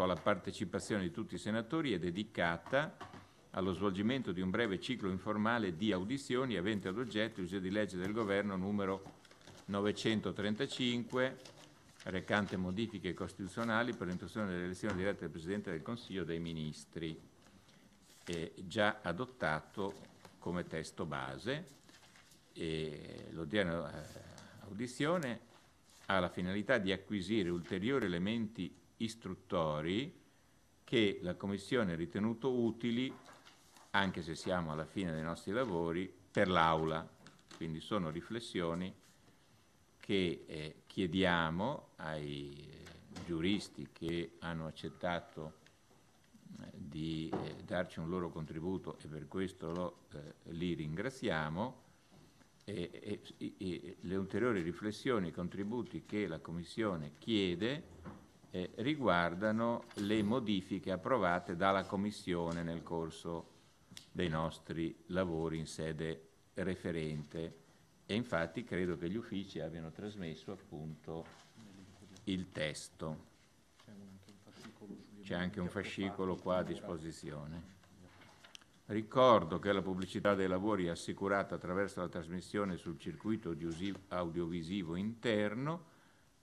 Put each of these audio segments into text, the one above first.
aperto alla partecipazione di tutti i senatori è dedicata allo svolgimento di un breve ciclo informale di audizioni avente ad oggetto il disegno di legge del governo numero 935 recante modifiche costituzionali per l'introduzione dell'elezione diretta del Presidente del Consiglio dei Ministri, eh, già adottato come testo base. E l'odierna eh, audizione ha la finalità di acquisire ulteriori elementi istruttori che la Commissione ha ritenuto utili, anche se siamo alla fine dei nostri lavori, per l'Aula. Quindi sono riflessioni che eh, chiediamo ai eh, giuristi che hanno accettato eh, di eh, darci un loro contributo e per questo lo, eh, li ringraziamo. E, e, e, le ulteriori riflessioni e contributi che la Commissione chiede eh, riguardano le modifiche approvate dalla Commissione nel corso dei nostri lavori in sede referente e infatti credo che gli uffici abbiano trasmesso appunto il testo. C'è anche un fascicolo qua a disposizione. Ricordo che la pubblicità dei lavori è assicurata attraverso la trasmissione sul circuito audiovisivo interno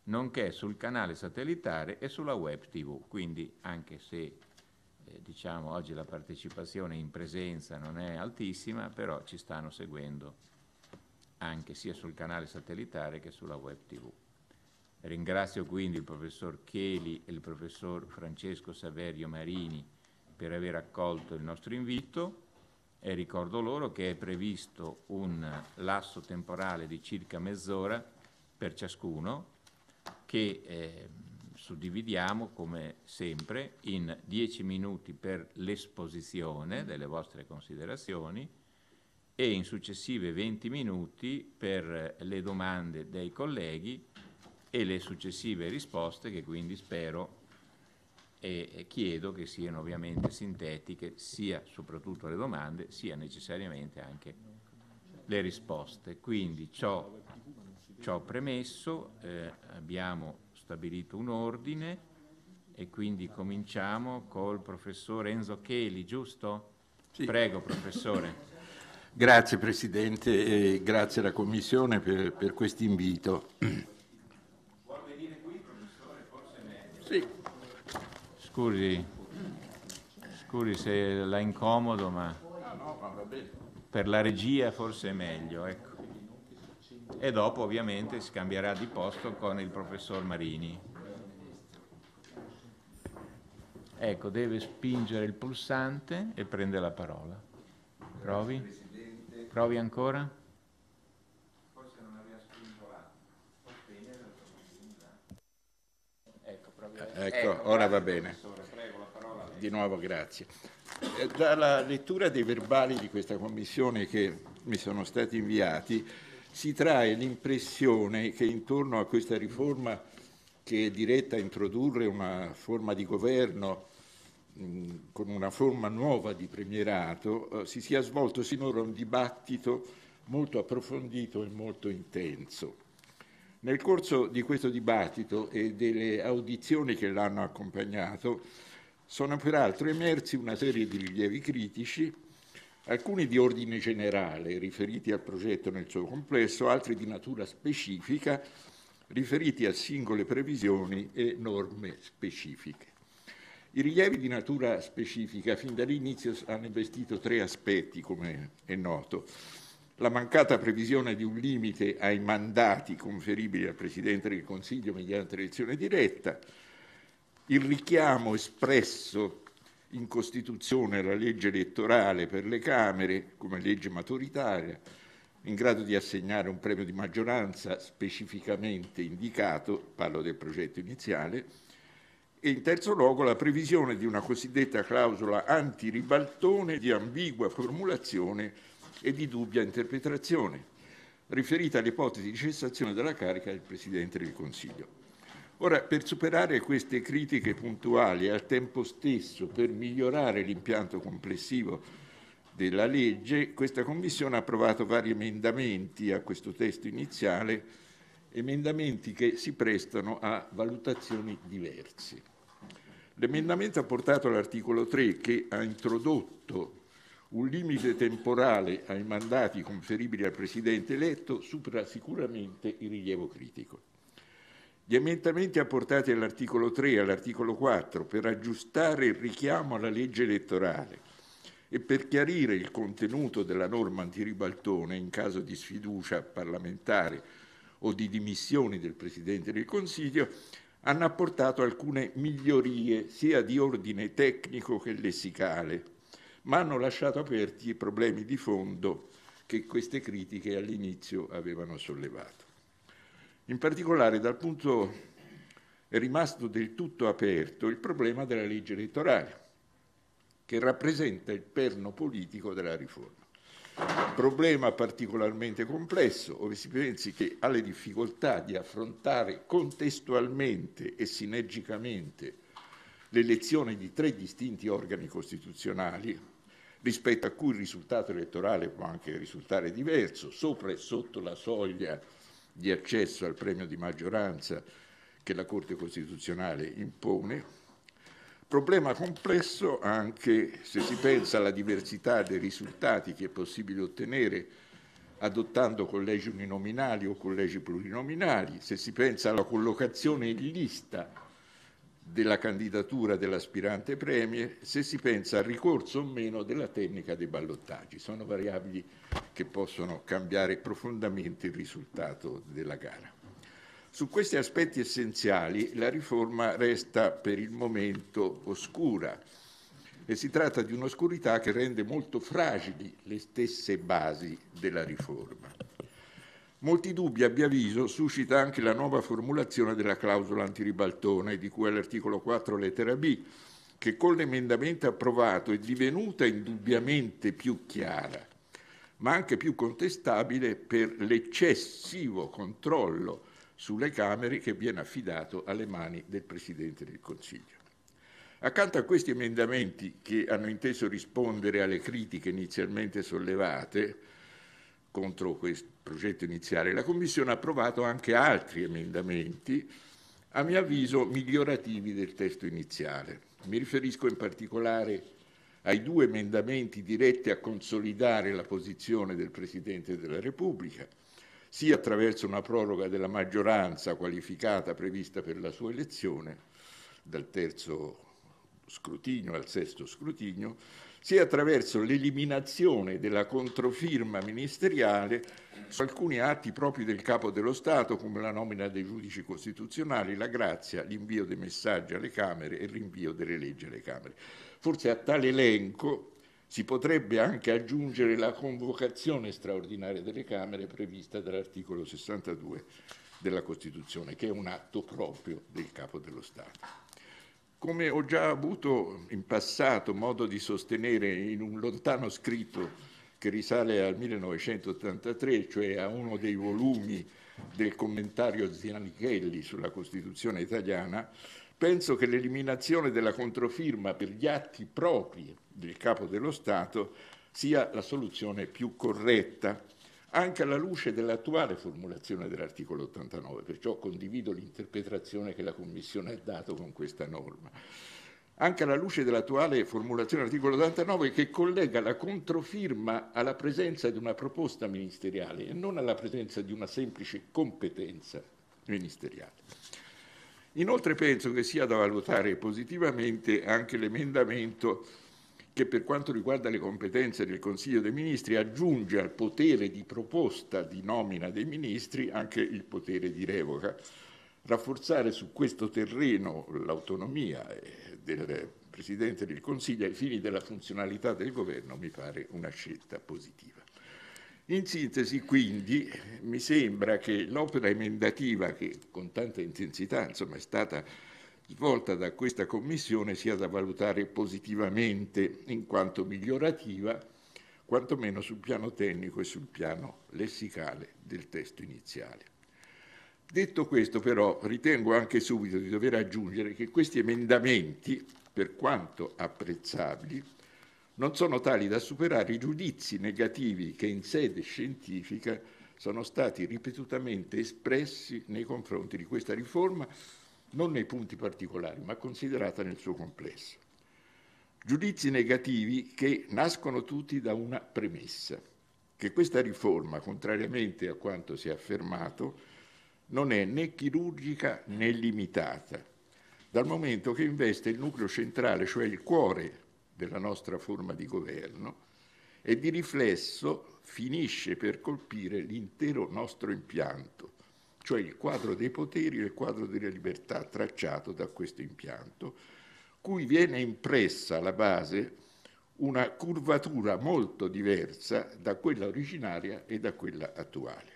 nonché sul canale satellitare e sulla web TV. Quindi anche se eh, diciamo, oggi la partecipazione in presenza non è altissima, però ci stanno seguendo anche sia sul canale satellitare che sulla web TV. Ringrazio quindi il professor Cheli e il professor Francesco Saverio Marini per aver accolto il nostro invito e ricordo loro che è previsto un lasso temporale di circa mezz'ora per ciascuno che eh, suddividiamo come sempre in 10 minuti per l'esposizione delle vostre considerazioni e in successive 20 minuti per le domande dei colleghi e le successive risposte che quindi spero e chiedo che siano ovviamente sintetiche sia soprattutto le domande sia necessariamente anche le risposte. Quindi ciò Ciò premesso, eh, abbiamo stabilito un ordine e quindi cominciamo col professore Enzo Cheli, giusto? Sì. Prego, professore. Grazie Presidente e grazie alla Commissione per, per questo invito. Può venire qui, professore? Forse meglio. Sì. Scusi, scusi se la incomodo, ma ah, per la regia forse è meglio. Ecco e dopo ovviamente si cambierà di posto con il professor Marini. Ecco, deve spingere il pulsante e prende la parola. Provi? Provi ancora? Forse non aveva Ecco, provi. Eh, ecco, ecco ora va bene. Di nuovo grazie. Eh, dalla lettura dei verbali di questa commissione che mi sono stati inviati, si trae l'impressione che intorno a questa riforma che è diretta a introdurre una forma di governo con una forma nuova di premierato, eh, si sia svolto sinora un dibattito molto approfondito e molto intenso. Nel corso di questo dibattito e delle audizioni che l'hanno accompagnato sono peraltro emersi una serie di rilievi critici alcuni di ordine generale riferiti al progetto nel suo complesso, altri di natura specifica riferiti a singole previsioni e norme specifiche. I rilievi di natura specifica fin dall'inizio hanno investito tre aspetti, come è noto. La mancata previsione di un limite ai mandati conferibili al Presidente del Consiglio mediante elezione diretta, il richiamo espresso in Costituzione la legge elettorale per le Camere come legge maturitaria, in grado di assegnare un premio di maggioranza specificamente indicato, parlo del progetto iniziale, e in terzo luogo la previsione di una cosiddetta clausola antiribaltone di ambigua formulazione e di dubbia interpretazione, riferita all'ipotesi di cessazione della carica del Presidente del Consiglio. Ora, per superare queste critiche puntuali e al tempo stesso per migliorare l'impianto complessivo della legge, questa Commissione ha approvato vari emendamenti a questo testo iniziale, emendamenti che si prestano a valutazioni diverse. L'emendamento apportato all'articolo 3 che ha introdotto un limite temporale ai mandati conferibili al Presidente eletto supera sicuramente il rilievo critico. Gli emendamenti apportati all'articolo 3 e all'articolo 4 per aggiustare il richiamo alla legge elettorale e per chiarire il contenuto della norma antiribaltone in caso di sfiducia parlamentare o di dimissioni del Presidente del Consiglio hanno apportato alcune migliorie sia di ordine tecnico che lessicale, ma hanno lasciato aperti i problemi di fondo che queste critiche all'inizio avevano sollevato. In particolare dal punto è rimasto del tutto aperto il problema della legge elettorale, che rappresenta il perno politico della riforma. Problema particolarmente complesso, ove si pensi che alle difficoltà di affrontare contestualmente e sinergicamente l'elezione di tre distinti organi costituzionali, rispetto a cui il risultato elettorale può anche risultare diverso, sopra e sotto la soglia di accesso al premio di maggioranza che la Corte Costituzionale impone, problema complesso anche se si pensa alla diversità dei risultati che è possibile ottenere adottando collegi uninominali o collegi plurinominali, se si pensa alla collocazione in lista della candidatura dell'aspirante premier se si pensa al ricorso o meno della tecnica dei ballottaggi. Sono variabili che possono cambiare profondamente il risultato della gara. Su questi aspetti essenziali la riforma resta per il momento oscura e si tratta di un'oscurità che rende molto fragili le stesse basi della riforma. Molti dubbi, a mio avviso, suscita anche la nuova formulazione della clausola antiribaltone, di cui all'articolo 4 lettera B, che con l'emendamento approvato è divenuta indubbiamente più chiara, ma anche più contestabile per l'eccessivo controllo sulle Camere che viene affidato alle mani del Presidente del Consiglio. Accanto a questi emendamenti che hanno inteso rispondere alle critiche inizialmente sollevate, contro questo progetto iniziale. La Commissione ha approvato anche altri emendamenti, a mio avviso migliorativi del testo iniziale. Mi riferisco in particolare ai due emendamenti diretti a consolidare la posizione del Presidente della Repubblica, sia attraverso una proroga della maggioranza qualificata prevista per la sua elezione, dal terzo scrutinio al sesto scrutinio, sia attraverso l'eliminazione della controfirma ministeriale su alcuni atti propri del capo dello Stato, come la nomina dei giudici costituzionali, la grazia, l'invio dei messaggi alle Camere e il rinvio delle leggi alle Camere. Forse a tale elenco si potrebbe anche aggiungere la convocazione straordinaria delle Camere prevista dall'articolo 62 della Costituzione, che è un atto proprio del capo dello Stato. Come ho già avuto in passato modo di sostenere in un lontano scritto che risale al 1983, cioè a uno dei volumi del commentario Zianichelli sulla Costituzione italiana, penso che l'eliminazione della controfirma per gli atti propri del capo dello Stato sia la soluzione più corretta anche alla luce dell'attuale formulazione dell'articolo 89, perciò condivido l'interpretazione che la Commissione ha dato con questa norma, anche alla luce dell'attuale formulazione dell'articolo 89 che collega la controfirma alla presenza di una proposta ministeriale e non alla presenza di una semplice competenza ministeriale. Inoltre penso che sia da valutare positivamente anche l'emendamento che per quanto riguarda le competenze del Consiglio dei Ministri aggiunge al potere di proposta di nomina dei ministri anche il potere di revoca. Rafforzare su questo terreno l'autonomia eh, del Presidente del Consiglio ai fini della funzionalità del governo mi pare una scelta positiva. In sintesi, quindi, mi sembra che l'opera emendativa che con tanta intensità insomma, è stata svolta da questa Commissione sia da valutare positivamente in quanto migliorativa, quantomeno sul piano tecnico e sul piano lessicale del testo iniziale. Detto questo però ritengo anche subito di dover aggiungere che questi emendamenti, per quanto apprezzabili, non sono tali da superare i giudizi negativi che in sede scientifica sono stati ripetutamente espressi nei confronti di questa riforma non nei punti particolari, ma considerata nel suo complesso. Giudizi negativi che nascono tutti da una premessa, che questa riforma, contrariamente a quanto si è affermato, non è né chirurgica né limitata, dal momento che investe il nucleo centrale, cioè il cuore della nostra forma di governo, e di riflesso finisce per colpire l'intero nostro impianto, cioè il quadro dei poteri e il quadro delle libertà tracciato da questo impianto, cui viene impressa alla base una curvatura molto diversa da quella originaria e da quella attuale.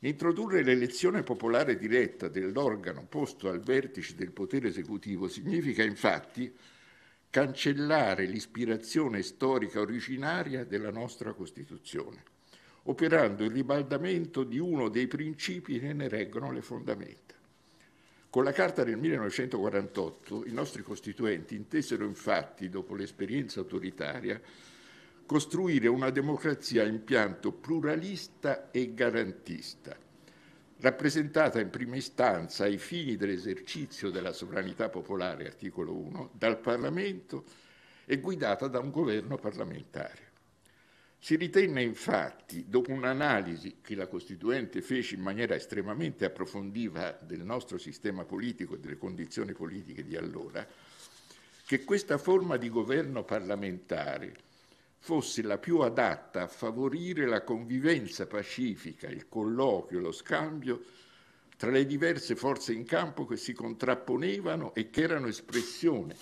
Introdurre l'elezione popolare diretta dell'organo posto al vertice del potere esecutivo significa infatti cancellare l'ispirazione storica originaria della nostra Costituzione operando il ribaldamento di uno dei principi che ne reggono le fondamenta. Con la Carta del 1948 i nostri costituenti intesero infatti, dopo l'esperienza autoritaria, costruire una democrazia a impianto pluralista e garantista, rappresentata in prima istanza ai fini dell'esercizio della sovranità popolare, articolo 1, dal Parlamento e guidata da un governo parlamentare. Si ritenne infatti, dopo un'analisi che la Costituente fece in maniera estremamente approfondiva del nostro sistema politico e delle condizioni politiche di allora, che questa forma di governo parlamentare fosse la più adatta a favorire la convivenza pacifica, il colloquio, lo scambio tra le diverse forze in campo che si contrapponevano e che erano espressione,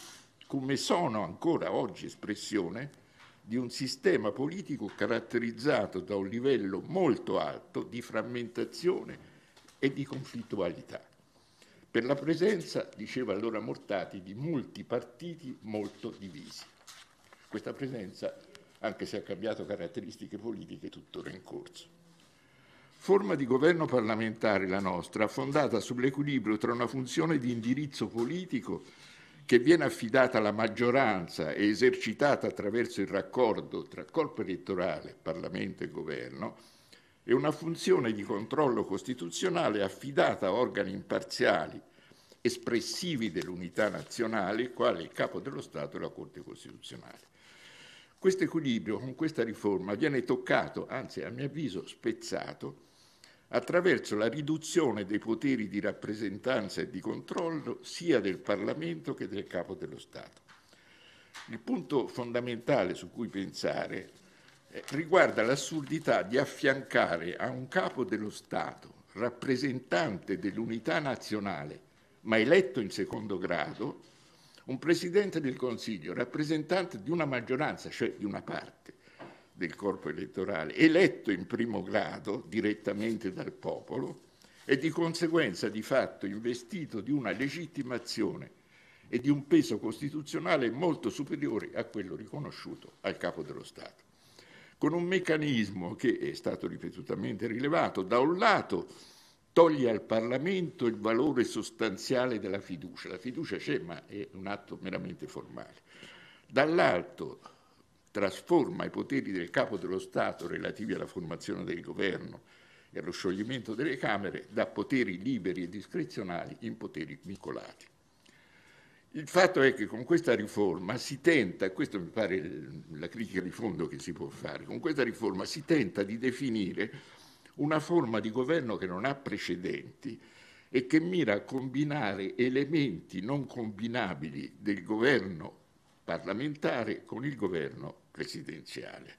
come sono ancora oggi espressione, di un sistema politico caratterizzato da un livello molto alto di frammentazione e di conflittualità, per la presenza, diceva allora Mortati, di molti partiti molto divisi. Questa presenza, anche se ha cambiato caratteristiche politiche, è tuttora in corso. Forma di governo parlamentare la nostra, fondata sull'equilibrio tra una funzione di indirizzo politico che viene affidata alla maggioranza e esercitata attraverso il raccordo tra corpo elettorale, Parlamento e Governo, e una funzione di controllo costituzionale affidata a organi imparziali, espressivi dell'unità nazionale, quali il Capo dello Stato e la Corte Costituzionale. Questo equilibrio con questa riforma viene toccato, anzi a mio avviso spezzato, attraverso la riduzione dei poteri di rappresentanza e di controllo sia del Parlamento che del Capo dello Stato. Il punto fondamentale su cui pensare eh, riguarda l'assurdità di affiancare a un Capo dello Stato, rappresentante dell'unità nazionale, ma eletto in secondo grado, un Presidente del Consiglio, rappresentante di una maggioranza, cioè di una parte del corpo elettorale, eletto in primo grado direttamente dal popolo e di conseguenza di fatto investito di una legittimazione e di un peso costituzionale molto superiore a quello riconosciuto al capo dello Stato. Con un meccanismo che è stato ripetutamente rilevato, da un lato toglie al Parlamento il valore sostanziale della fiducia, la fiducia c'è ma è un atto meramente formale, dall'altro trasforma i poteri del capo dello Stato relativi alla formazione del governo e allo scioglimento delle Camere da poteri liberi e discrezionali in poteri vincolati. Il fatto è che con questa riforma si tenta, questa mi pare la critica di fondo che si può fare, con questa riforma si tenta di definire una forma di governo che non ha precedenti e che mira a combinare elementi non combinabili del governo parlamentare con il governo presidenziale,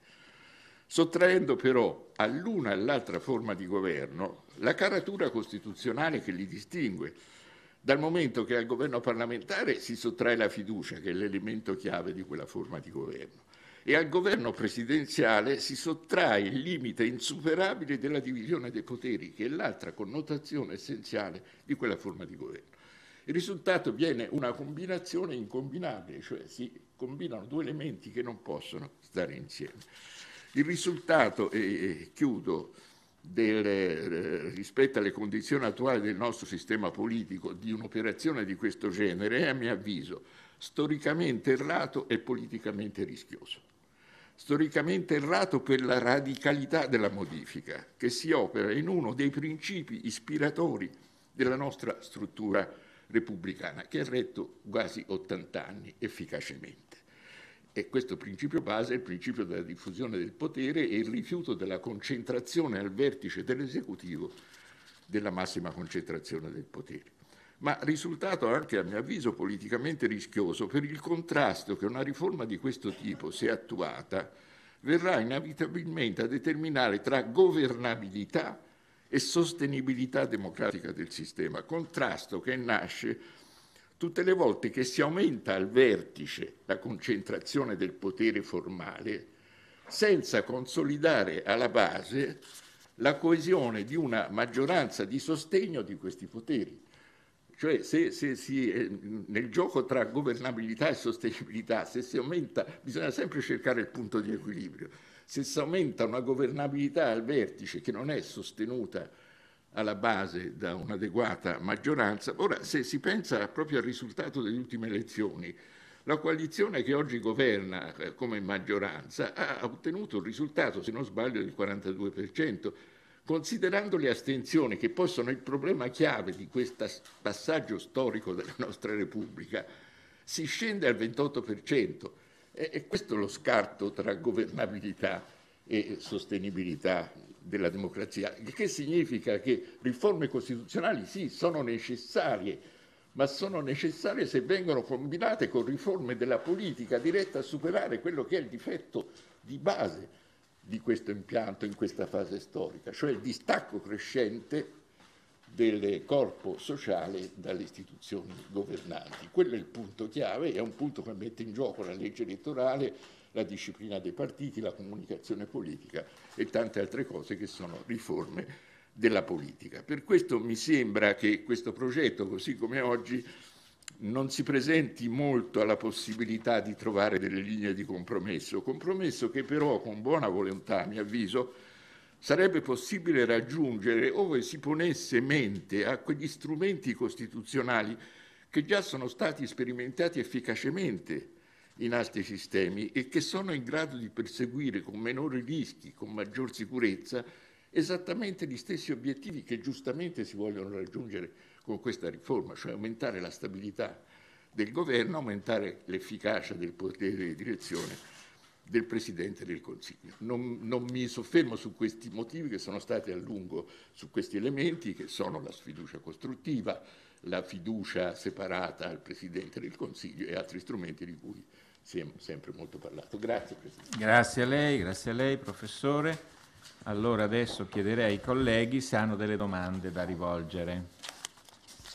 sottraendo però all'una e all'altra forma di governo la caratura costituzionale che li distingue, dal momento che al governo parlamentare si sottrae la fiducia, che è l'elemento chiave di quella forma di governo, e al governo presidenziale si sottrae il limite insuperabile della divisione dei poteri, che è l'altra connotazione essenziale di quella forma di governo. Il risultato viene una combinazione incombinabile, cioè si combinano due elementi che non possono stare insieme. Il risultato, e chiudo, del, eh, rispetto alle condizioni attuali del nostro sistema politico di un'operazione di questo genere è, a mio avviso, storicamente errato e politicamente rischioso. Storicamente errato per la radicalità della modifica che si opera in uno dei principi ispiratori della nostra struttura repubblicana che ha retto quasi 80 anni efficacemente. E questo principio base è il principio della diffusione del potere e il rifiuto della concentrazione al vertice dell'esecutivo della massima concentrazione del potere. Ma risultato anche, a mio avviso, politicamente rischioso per il contrasto che una riforma di questo tipo, se attuata, verrà inevitabilmente a determinare tra governabilità e sostenibilità democratica del sistema, contrasto che nasce tutte le volte che si aumenta al vertice la concentrazione del potere formale senza consolidare alla base la coesione di una maggioranza di sostegno di questi poteri. Cioè se, se si, eh, nel gioco tra governabilità e sostenibilità, se si aumenta, bisogna sempre cercare il punto di equilibrio se si aumenta una governabilità al vertice che non è sostenuta alla base da un'adeguata maggioranza, ora se si pensa proprio al risultato delle ultime elezioni, la coalizione che oggi governa eh, come maggioranza ha ottenuto un risultato, se non sbaglio, del 42%. Considerando le astensioni, che poi sono il problema chiave di questo passaggio storico della nostra Repubblica, si scende al 28%. E, e questo è lo scarto tra governabilità e sostenibilità della democrazia, che significa che riforme costituzionali sì, sono necessarie, ma sono necessarie se vengono combinate con riforme della politica dirette a superare quello che è il difetto di base di questo impianto in questa fase storica, cioè il distacco crescente del corpo sociale dalle istituzioni governanti. Quello è il punto chiave, è un punto che mette in gioco la legge elettorale, la disciplina dei partiti, la comunicazione politica e tante altre cose che sono riforme della politica. Per questo mi sembra che questo progetto, così come oggi, non si presenti molto alla possibilità di trovare delle linee di compromesso, compromesso che però con buona volontà, a mio avviso, sarebbe possibile raggiungere ove si ponesse mente a quegli strumenti costituzionali che già sono stati sperimentati efficacemente in altri sistemi e che sono in grado di perseguire con minori rischi, con maggior sicurezza, esattamente gli stessi obiettivi che giustamente si vogliono raggiungere con questa riforma, cioè aumentare la stabilità del governo, aumentare l'efficacia del potere di direzione del Presidente del Consiglio. Non, non, mi soffermo su questi motivi che sono stati a lungo, su questi elementi che sono la sfiducia costruttiva, la fiducia separata al Presidente del Consiglio e altri strumenti di cui si è sempre molto parlato. Grazie Presidente. Grazie a lei, grazie a lei Professore. Allora adesso chiederei ai colleghi se hanno delle domande da rivolgere.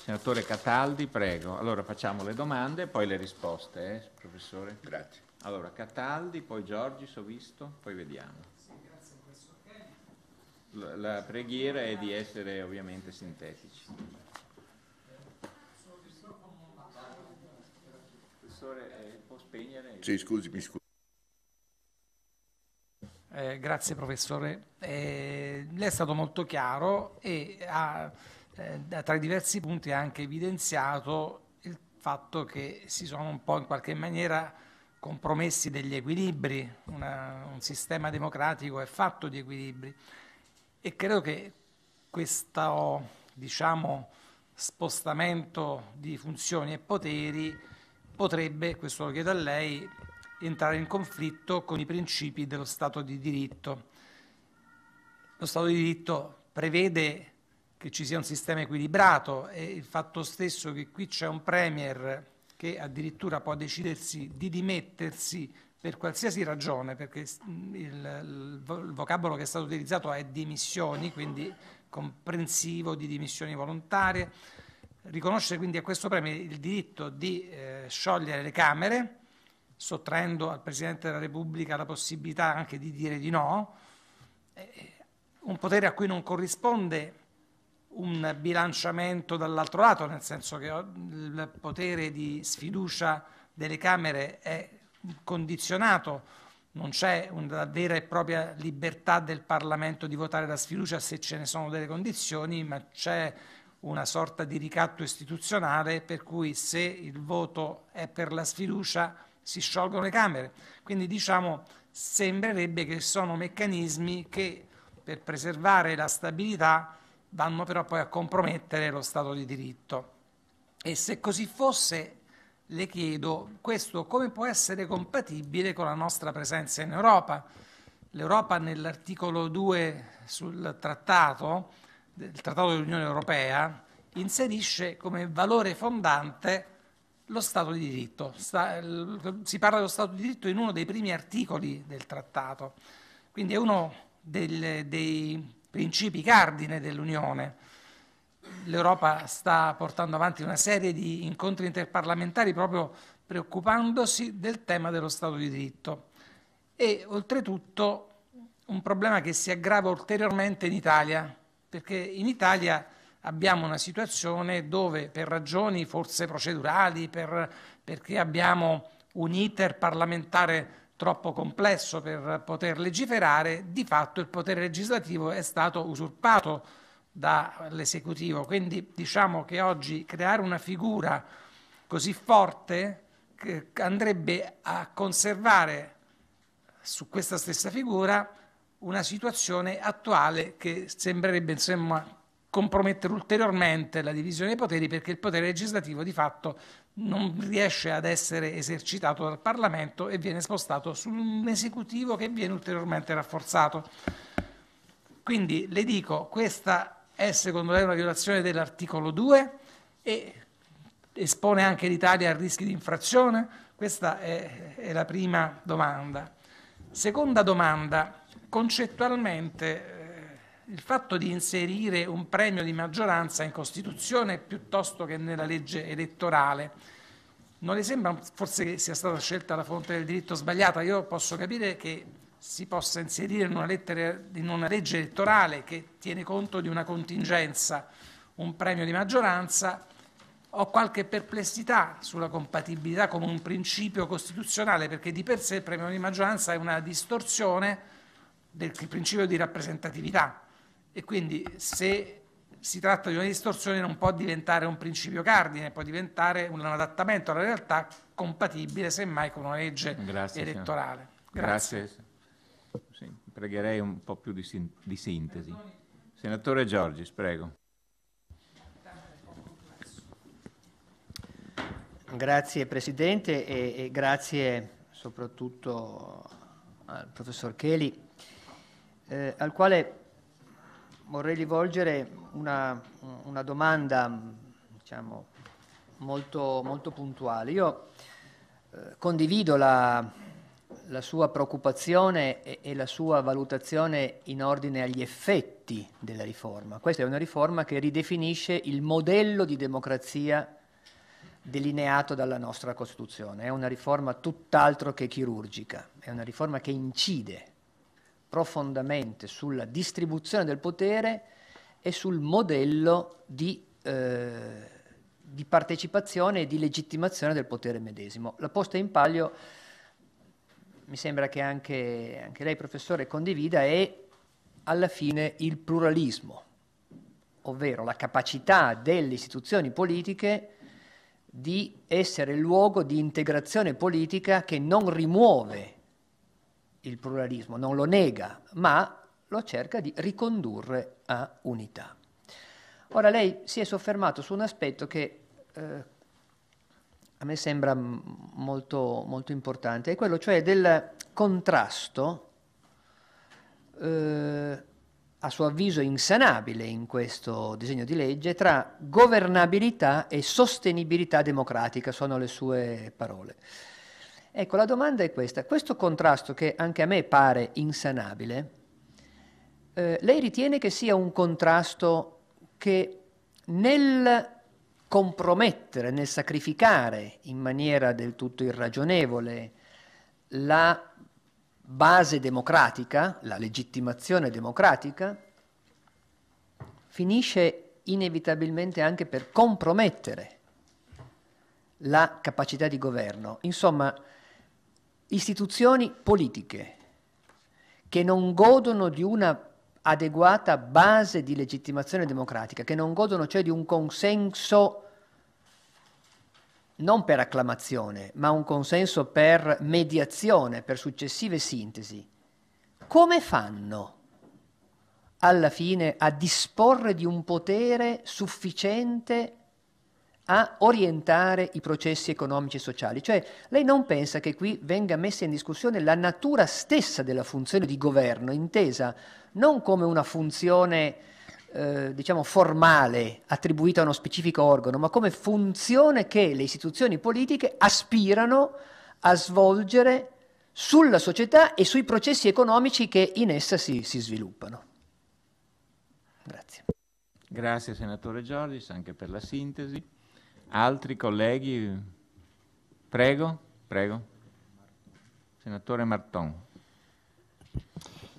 Senatore Cataldi, prego. Allora facciamo le domande e poi le risposte, eh, professore. Grazie. Allora, Cataldi, poi Giorgi, ho visto, poi vediamo. La preghiera è di essere ovviamente sintetici. Professore, eh, Sì, scusi, mi scusi. Eh, grazie professore. Eh, lei è stato molto chiaro e ha eh, tra i diversi punti anche evidenziato il fatto che si sono un po' in qualche maniera compromessi degli equilibri, una, un sistema democratico è fatto di equilibri e credo che questo diciamo, spostamento di funzioni e poteri potrebbe, questo lo chiedo a lei, entrare in conflitto con i principi dello Stato di diritto. Lo Stato di diritto prevede che ci sia un sistema equilibrato e il fatto stesso che qui c'è un Premier che addirittura può decidersi di dimettersi per qualsiasi ragione, perché il, il vocabolo che è stato utilizzato è dimissioni, quindi comprensivo di dimissioni volontarie, riconosce quindi a questo premio il diritto di eh, sciogliere le Camere, sottraendo al Presidente della Repubblica la possibilità anche di dire di no, eh, un potere a cui non corrisponde un bilanciamento dall'altro lato, nel senso che il potere di sfiducia delle Camere è condizionato, non c'è una vera e propria libertà del Parlamento di votare la sfiducia se ce ne sono delle condizioni, ma c'è una sorta di ricatto istituzionale per cui se il voto è per la sfiducia si sciolgono le Camere. Quindi diciamo sembrerebbe che sono meccanismi che per preservare la stabilità vanno però poi a compromettere lo Stato di diritto. E se così fosse, le chiedo, questo come può essere compatibile con la nostra presenza in Europa? L'Europa nell'articolo 2 sul trattato, del Trattato dell'Unione Europea, inserisce come valore fondante lo Stato di diritto. si parla dello Stato di diritto in uno dei primi articoli del trattato, quindi è uno del, dei principi cardine dell'Unione. L'Europa sta portando avanti una serie di incontri interparlamentari proprio preoccupandosi del tema dello Stato di diritto e oltretutto un problema che si aggrava ulteriormente in Italia, perché in Italia abbiamo una situazione dove per ragioni forse procedurali, per, perché abbiamo un iter parlamentare troppo complesso per poter legiferare, di fatto il potere legislativo è stato usurpato dall'esecutivo. Quindi diciamo che oggi creare una figura così forte andrebbe a conservare su questa stessa figura una situazione attuale che sembrerebbe insomma compromettere ulteriormente la divisione dei poteri perché il potere legislativo di fatto non riesce ad essere esercitato dal Parlamento e viene spostato su un esecutivo che viene ulteriormente rafforzato. Quindi le dico, questa è secondo lei una violazione dell'articolo 2 e espone anche l'Italia a rischi di infrazione? Questa è, è la prima domanda. Seconda domanda, concettualmente il fatto di inserire un premio di maggioranza in Costituzione piuttosto che nella legge elettorale non le sembra forse che sia stata scelta la fonte del diritto sbagliata? Io posso capire che si possa inserire in una, lettera, in una legge elettorale che tiene conto di una contingenza un premio di maggioranza, ho qualche perplessità sulla compatibilità con un principio costituzionale, perché di per sé il premio di maggioranza è una distorsione del principio di rappresentatività. E quindi se si tratta di una distorsione non può diventare un principio cardine, può diventare un adattamento alla realtà compatibile semmai con una legge Grazie, elettorale. Grazie. Grazie. Sì, pregherei un po' più di, sin- di sintesi. Senatore Giorgis, prego. Grazie Presidente e, e, grazie soprattutto al professor Cheli, eh, al quale vorrei rivolgere una, una domanda diciamo, molto, molto, puntuale. Io eh, condivido la, la, sua preoccupazione e, e la sua valutazione in ordine agli effetti della riforma. Questa è una riforma che ridefinisce il modello di democrazia delineato dalla nostra Costituzione. È una riforma tutt'altro che chirurgica, è una riforma che incide profondamente sulla distribuzione del potere e sul modello di, eh, di partecipazione e di legittimazione del potere medesimo. La posta in palio, mi sembra che anche, anche lei professore condivida, è alla fine il pluralismo, ovvero la capacità delle istituzioni politiche di essere luogo di integrazione politica che non rimuove il pluralismo, non lo nega, ma lo cerca di ricondurre a unità. Ora lei si è soffermato su un aspetto che eh, a me sembra molto, molto, importante, è quello cioè del contrasto, eh, a suo avviso insanabile in questo disegno di legge, tra governabilità e sostenibilità democratica, sono le sue parole. Ecco, la domanda è questa. Questo contrasto che anche a me pare insanabile, eh, lei ritiene che sia un contrasto che nel compromettere, nel sacrificare in maniera del tutto irragionevole la base democratica, la legittimazione democratica, finisce inevitabilmente anche per compromettere la capacità di governo. Insomma, istituzioni politiche che non godono di una adeguata base di legittimazione democratica, che non godono cioè di un consenso non per acclamazione, ma un consenso per mediazione, per successive sintesi, come fanno alla fine a disporre di un potere sufficiente a orientare i processi economici e sociali. Cioè, lei non pensa che qui venga messa in discussione la natura stessa della funzione di governo, intesa non come una funzione eh, diciamo formale attribuita a uno specifico organo, ma come funzione che le istituzioni politiche aspirano a svolgere sulla società e sui processi economici che in essa si, si sviluppano. Grazie. Grazie senatore Giorgis anche per la sintesi. Altri colleghi? Prego, prego. Senatore Marton.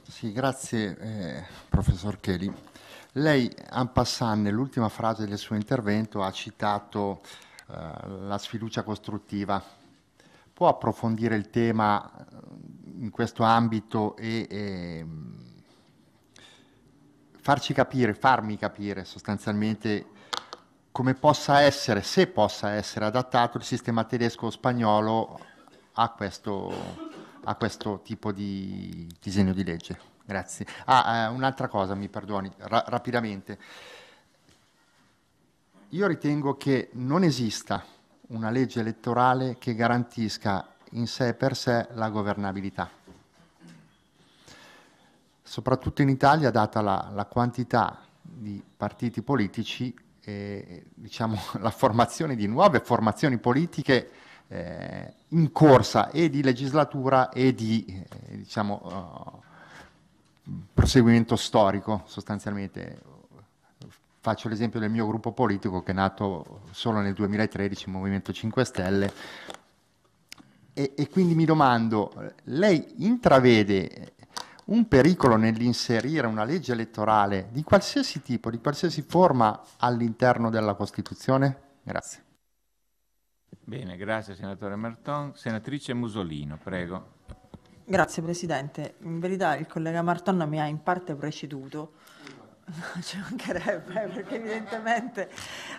Sì, grazie eh, professor Kelly. Lei, en passant, nell'ultima frase del suo intervento ha citato eh, la sfiducia costruttiva. Può approfondire il tema eh, in questo ambito e, e mm, farci capire, farmi capire sostanzialmente come possa essere, se possa essere adattato il sistema tedesco o spagnolo a questo, a questo tipo di disegno di legge. Grazie. Ah, eh, un'altra cosa, mi perdoni, ra- rapidamente. Io ritengo che non esista una legge elettorale che garantisca in sé per sé la governabilità. Soprattutto in Italia, data la, la quantità di partiti politici eh, diciamo, la formazione di nuove formazioni politiche eh, in corsa e di legislatura e di eh, diciamo, uh, proseguimento storico sostanzialmente. Faccio l'esempio del mio gruppo politico che è nato solo nel 2013, Movimento 5 Stelle, e, e quindi mi domando, lei intravede un pericolo nell'inserire una legge elettorale di qualsiasi tipo, di qualsiasi forma all'interno della Costituzione? Grazie. Bene, grazie senatore Marton. Senatrice Musolino, prego. Grazie Presidente. In verità il collega Marton mi ha in parte preceduto, ci mancherebbe perché evidentemente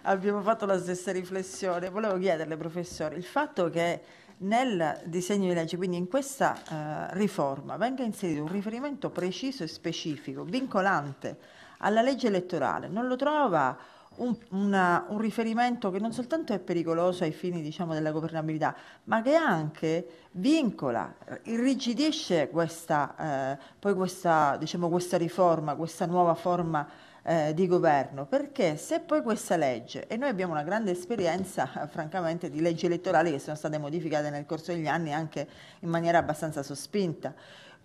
abbiamo fatto la stessa riflessione. Volevo chiederle, professore, il fatto che nel disegno di legge, quindi in questa eh, riforma, venga inserito un riferimento preciso e specifico, vincolante alla legge elettorale, non lo trova un, una, un riferimento che non soltanto è pericoloso ai fini diciamo, della governabilità, ma che anche vincola, irrigidisce questa, eh, questa, diciamo, questa riforma, questa nuova forma eh, di governo, perché se poi questa legge, e noi abbiamo una grande esperienza francamente di leggi elettorali che sono state modificate nel corso degli anni anche in maniera abbastanza sospinta,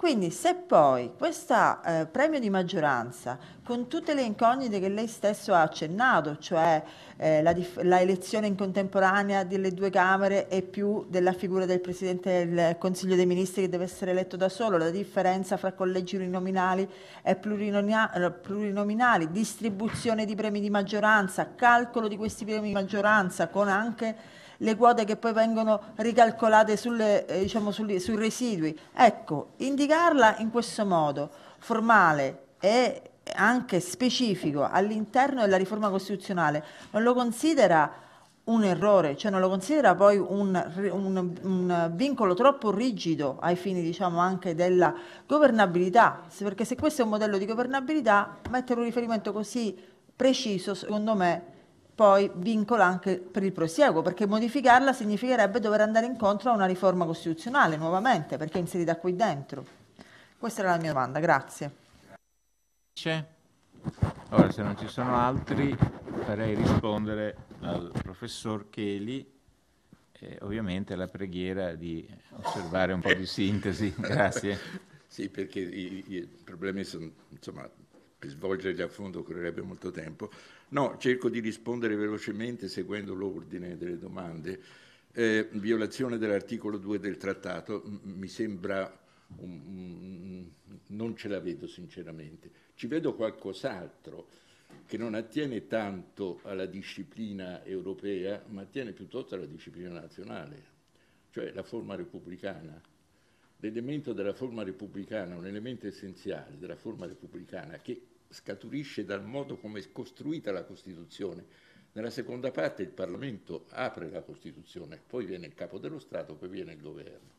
quindi se poi questo eh, premio di maggioranza, con tutte le incognite che lei stesso ha accennato, cioè eh, la, la, elezione in contemporanea delle due Camere e più della figura del Presidente del Consiglio dei Ministri che deve essere eletto da solo, la differenza fra collegi uninominali e plurinominali, distribuzione di premi di maggioranza, calcolo di questi premi di maggioranza con anche le quote che poi vengono ricalcolate sulle, eh, diciamo, sui, sui residui. Ecco, indicarla in questo modo, formale e anche specifico all'interno della riforma costituzionale, non lo considera un errore, cioè non lo considera poi un, un, un, vincolo troppo rigido ai fini diciamo anche della governabilità, perché se questo è un modello di governabilità, mettere un riferimento così preciso secondo me poi vincola anche per il prosieguo, perché modificarla significherebbe dover andare incontro a una riforma costituzionale nuovamente, perché è inserita qui dentro. Questa era la mia domanda, grazie. Ora, se non ci sono altri, farei rispondere al professor Cheli. Eh, ovviamente la preghiera di osservare un po' di sintesi. Grazie. Sì, perché i, i problemi sono insomma, svolgerli a fondo occorrerebbe molto tempo. No, cerco di rispondere velocemente seguendo l'ordine delle domande. Eh, violazione dell'articolo 2 del trattato mi sembra un, un, non ce la vedo sinceramente. Ci vedo qualcos'altro che non attiene tanto alla disciplina europea, ma attiene piuttosto alla disciplina nazionale, cioè la forma repubblicana l'elemento della forma repubblicana, un elemento essenziale della forma repubblicana che scaturisce dal modo come è costruita la Costituzione. Nella seconda parte il Parlamento apre la Costituzione, poi viene il capo dello Stato, poi viene il governo.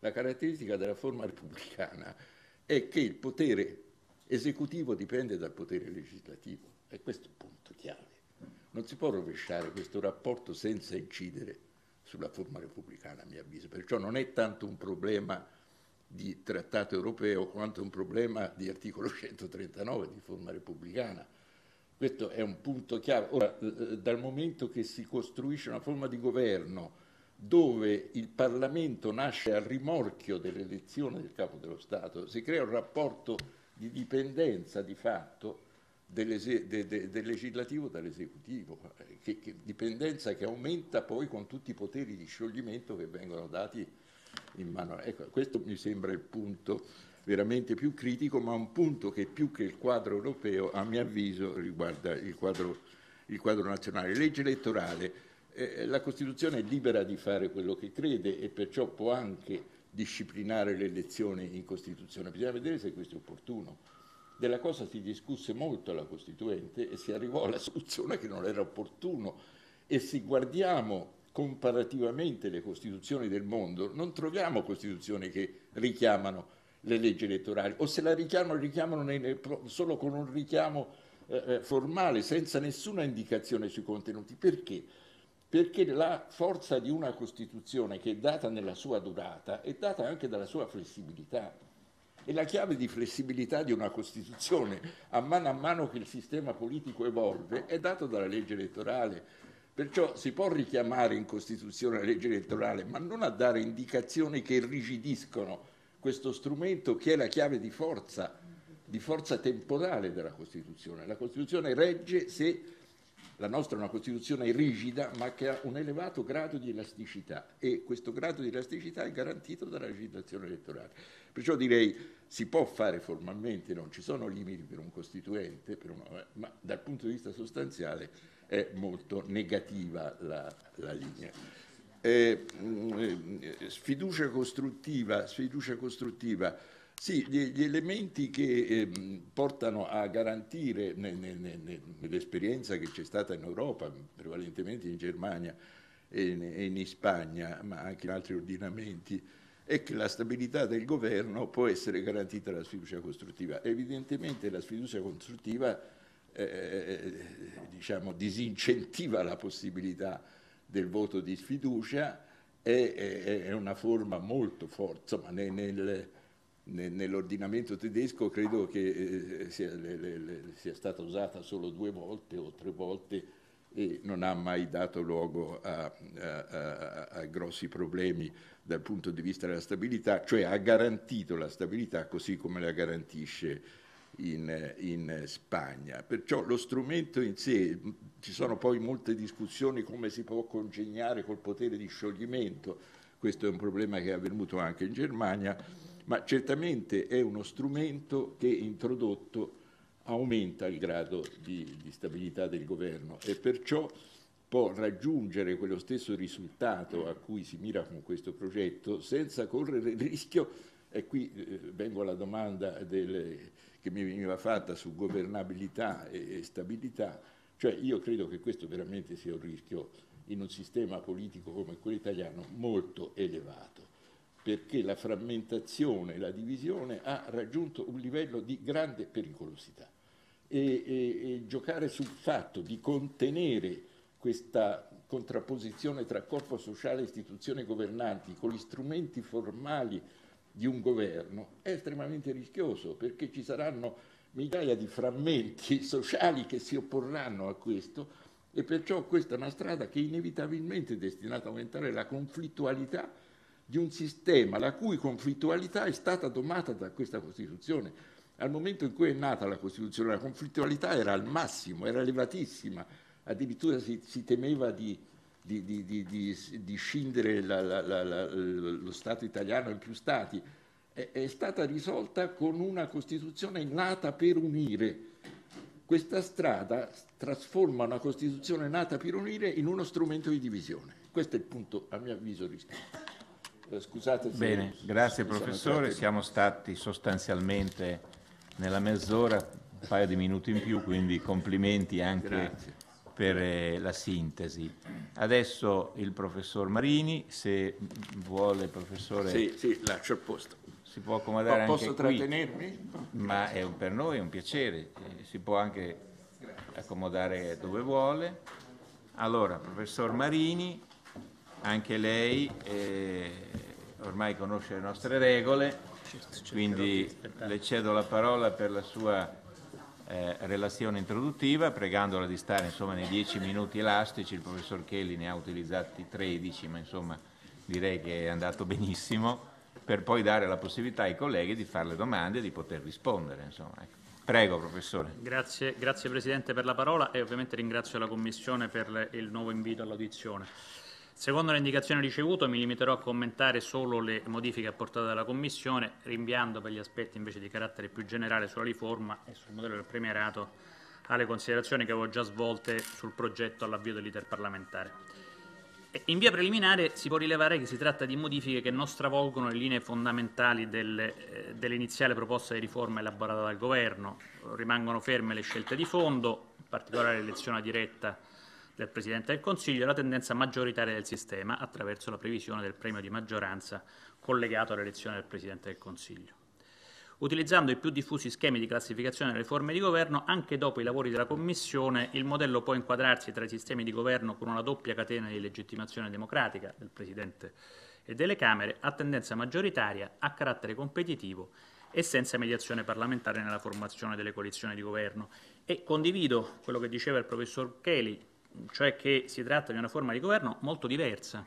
La caratteristica della forma repubblicana è che il potere esecutivo dipende dal potere legislativo e questo è il punto chiave. Non si può rovesciare questo rapporto senza incidere sulla forma repubblicana, a mio avviso, perciò non è tanto un problema di trattato europeo quanto un problema di articolo 139 di forma repubblicana. Questo è un punto chiave. Ora, eh, eh, dal momento che si costruisce una forma di governo dove il Parlamento nasce al rimorchio dell'elezione del capo dello Stato, si crea un rapporto di dipendenza di fatto del, de, de, legislativo dall'esecutivo, eh, che, che, dipendenza che aumenta poi con tutti i poteri di scioglimento che vengono dati in mano. Ecco, questo mi sembra il punto veramente più critico, ma un punto che più che il quadro europeo, a mio avviso, riguarda il quadro, il quadro nazionale. Legge elettorale, eh, la Costituzione è libera di fare quello che crede e perciò può anche disciplinare le elezioni in Costituzione. Bisogna vedere se questo è opportuno. Della cosa si discusse molto alla Costituente e si arrivò alla soluzione che non era opportuno. E se guardiamo comparativamente le costituzioni del mondo, non troviamo costituzioni che richiamano le leggi elettorali o se la richiamano, richiamano nei, solo con un richiamo eh, eh, formale, senza nessuna indicazione sui contenuti. Perché? Perché la forza di una Costituzione che è data nella sua durata è data anche dalla sua flessibilità. E la chiave di flessibilità di una Costituzione, a mano a mano che il sistema politico evolve, è data dalla legge elettorale, Perciò si può richiamare in Costituzione la legge elettorale, ma non a dare indicazioni che irrigidiscono questo strumento che è la chiave di forza, di forza temporale della Costituzione. La Costituzione regge se la nostra è una Costituzione rigida, ma che ha un elevato grado di elasticità e questo grado di elasticità è garantito dalla legislazione elettorale. Perciò direi si può fare formalmente, non ci sono limiti per un costituente, per un, ma dal punto di vista sostanziale è molto negativa la, la linea. Mm, eh, sfiducia, costruttiva, sfiducia costruttiva, sì, gli, gli elementi che eh, portano a garantire ne, ne, ne, nell'esperienza che c'è stata in Europa, prevalentemente in Germania e in, e in Spagna, ma anche in altri ordinamenti, è che la stabilità del governo può essere garantita dalla sfiducia costruttiva. Evidentemente la sfiducia costruttiva eh, eh, diciamo, disincentiva la possibilità del voto di sfiducia è, è, è una forma molto forte, insomma nel, nel, nell'ordinamento tedesco credo che eh, sia, le, le, sia, stata usata solo due volte o tre volte e non ha mai dato luogo a, a, a, a grossi problemi dal punto di vista della stabilità, cioè ha garantito la stabilità così come la garantisce in, in, Spagna. Perciò lo strumento in sé, ci sono poi molte discussioni come si può congegnare col potere di scioglimento, questo è un problema che è avvenuto anche in Germania, ma certamente è uno strumento che introdotto aumenta il grado di, di stabilità del governo e perciò può raggiungere quello stesso risultato a cui si mira con questo progetto senza correre il rischio, e qui eh, vengo alla domanda del, che mi veniva fatta su governabilità e, e stabilità, cioè io credo che questo veramente sia un rischio in un sistema politico come quello italiano molto elevato, perché la frammentazione, la divisione ha raggiunto un livello di grande pericolosità. E, e, e giocare sul fatto di contenere questa contrapposizione tra corpo sociale e istituzioni governanti con gli strumenti formali di un governo è estremamente rischioso perché ci saranno migliaia di frammenti sociali che si opporranno a questo e perciò questa è una strada che inevitabilmente è destinata a aumentare la conflittualità di un sistema la cui conflittualità è stata domata da questa Costituzione. Al momento in cui è nata la Costituzione la conflittualità era al massimo, era elevatissima, addirittura si, si temeva di, di, di, di, di scindere la, la, la, lo Stato italiano in più Stati, è, è stata risolta con una Costituzione nata per unire. Questa strada trasforma una Costituzione nata per unire in uno strumento di divisione. Questo è il punto, a mio avviso, rischiato. Eh, scusate se Bene, grazie professore, siamo stati sostanzialmente nella mezz'ora, un paio di minuti in più, quindi complimenti anche grazie per eh, la sintesi. Adesso il professor Marini, se vuole professore... Sì, sì, lascio il posto. Si può accomodare po- posso trattenermi? Qui, ma è un, per noi è un piacere, eh, si può anche accomodare dove vuole. Allora, professor Marini, anche lei eh, ormai conosce le nostre regole, certo, quindi le cedo la parola per la sua eh, relazione introduttiva, pregandola di stare insomma, nei dieci minuti elastici, il professor Kelly ne ha utilizzati 13, ma insomma direi che è andato benissimo, per poi dare la possibilità ai colleghi di fare le domande e di poter rispondere. Ecco. Prego, professore. Grazie, grazie Presidente per la parola e ovviamente ringrazio la Commissione per il nuovo invito all'audizione. Secondo le indicazioni ricevute mi limiterò a commentare solo le modifiche apportate dalla Commissione, rinviando per gli aspetti invece di carattere più generale sulla riforma e sul modello del premierato alle considerazioni che avevo già svolte sul progetto all'avvio dell'iter parlamentare. In via preliminare si può rilevare che si tratta di modifiche che non stravolgono le linee fondamentali delle, eh, dell'iniziale proposta di riforma elaborata dal Governo, rimangono ferme le scelte di fondo, in particolare l'elezione diretta del Presidente del Consiglio e la tendenza maggioritaria del sistema attraverso la previsione del premio di maggioranza collegato all'elezione del Presidente del Consiglio. Utilizzando i più diffusi schemi di classificazione delle forme di governo, anche dopo i lavori della Commissione, il modello può inquadrarsi tra i sistemi di governo con una doppia catena di legittimazione democratica del Presidente e delle Camere a tendenza maggioritaria, a carattere competitivo e senza mediazione parlamentare nella formazione delle coalizioni di governo. E condivido quello che diceva il professor Kelly cioè che si tratta di una forma di governo molto diversa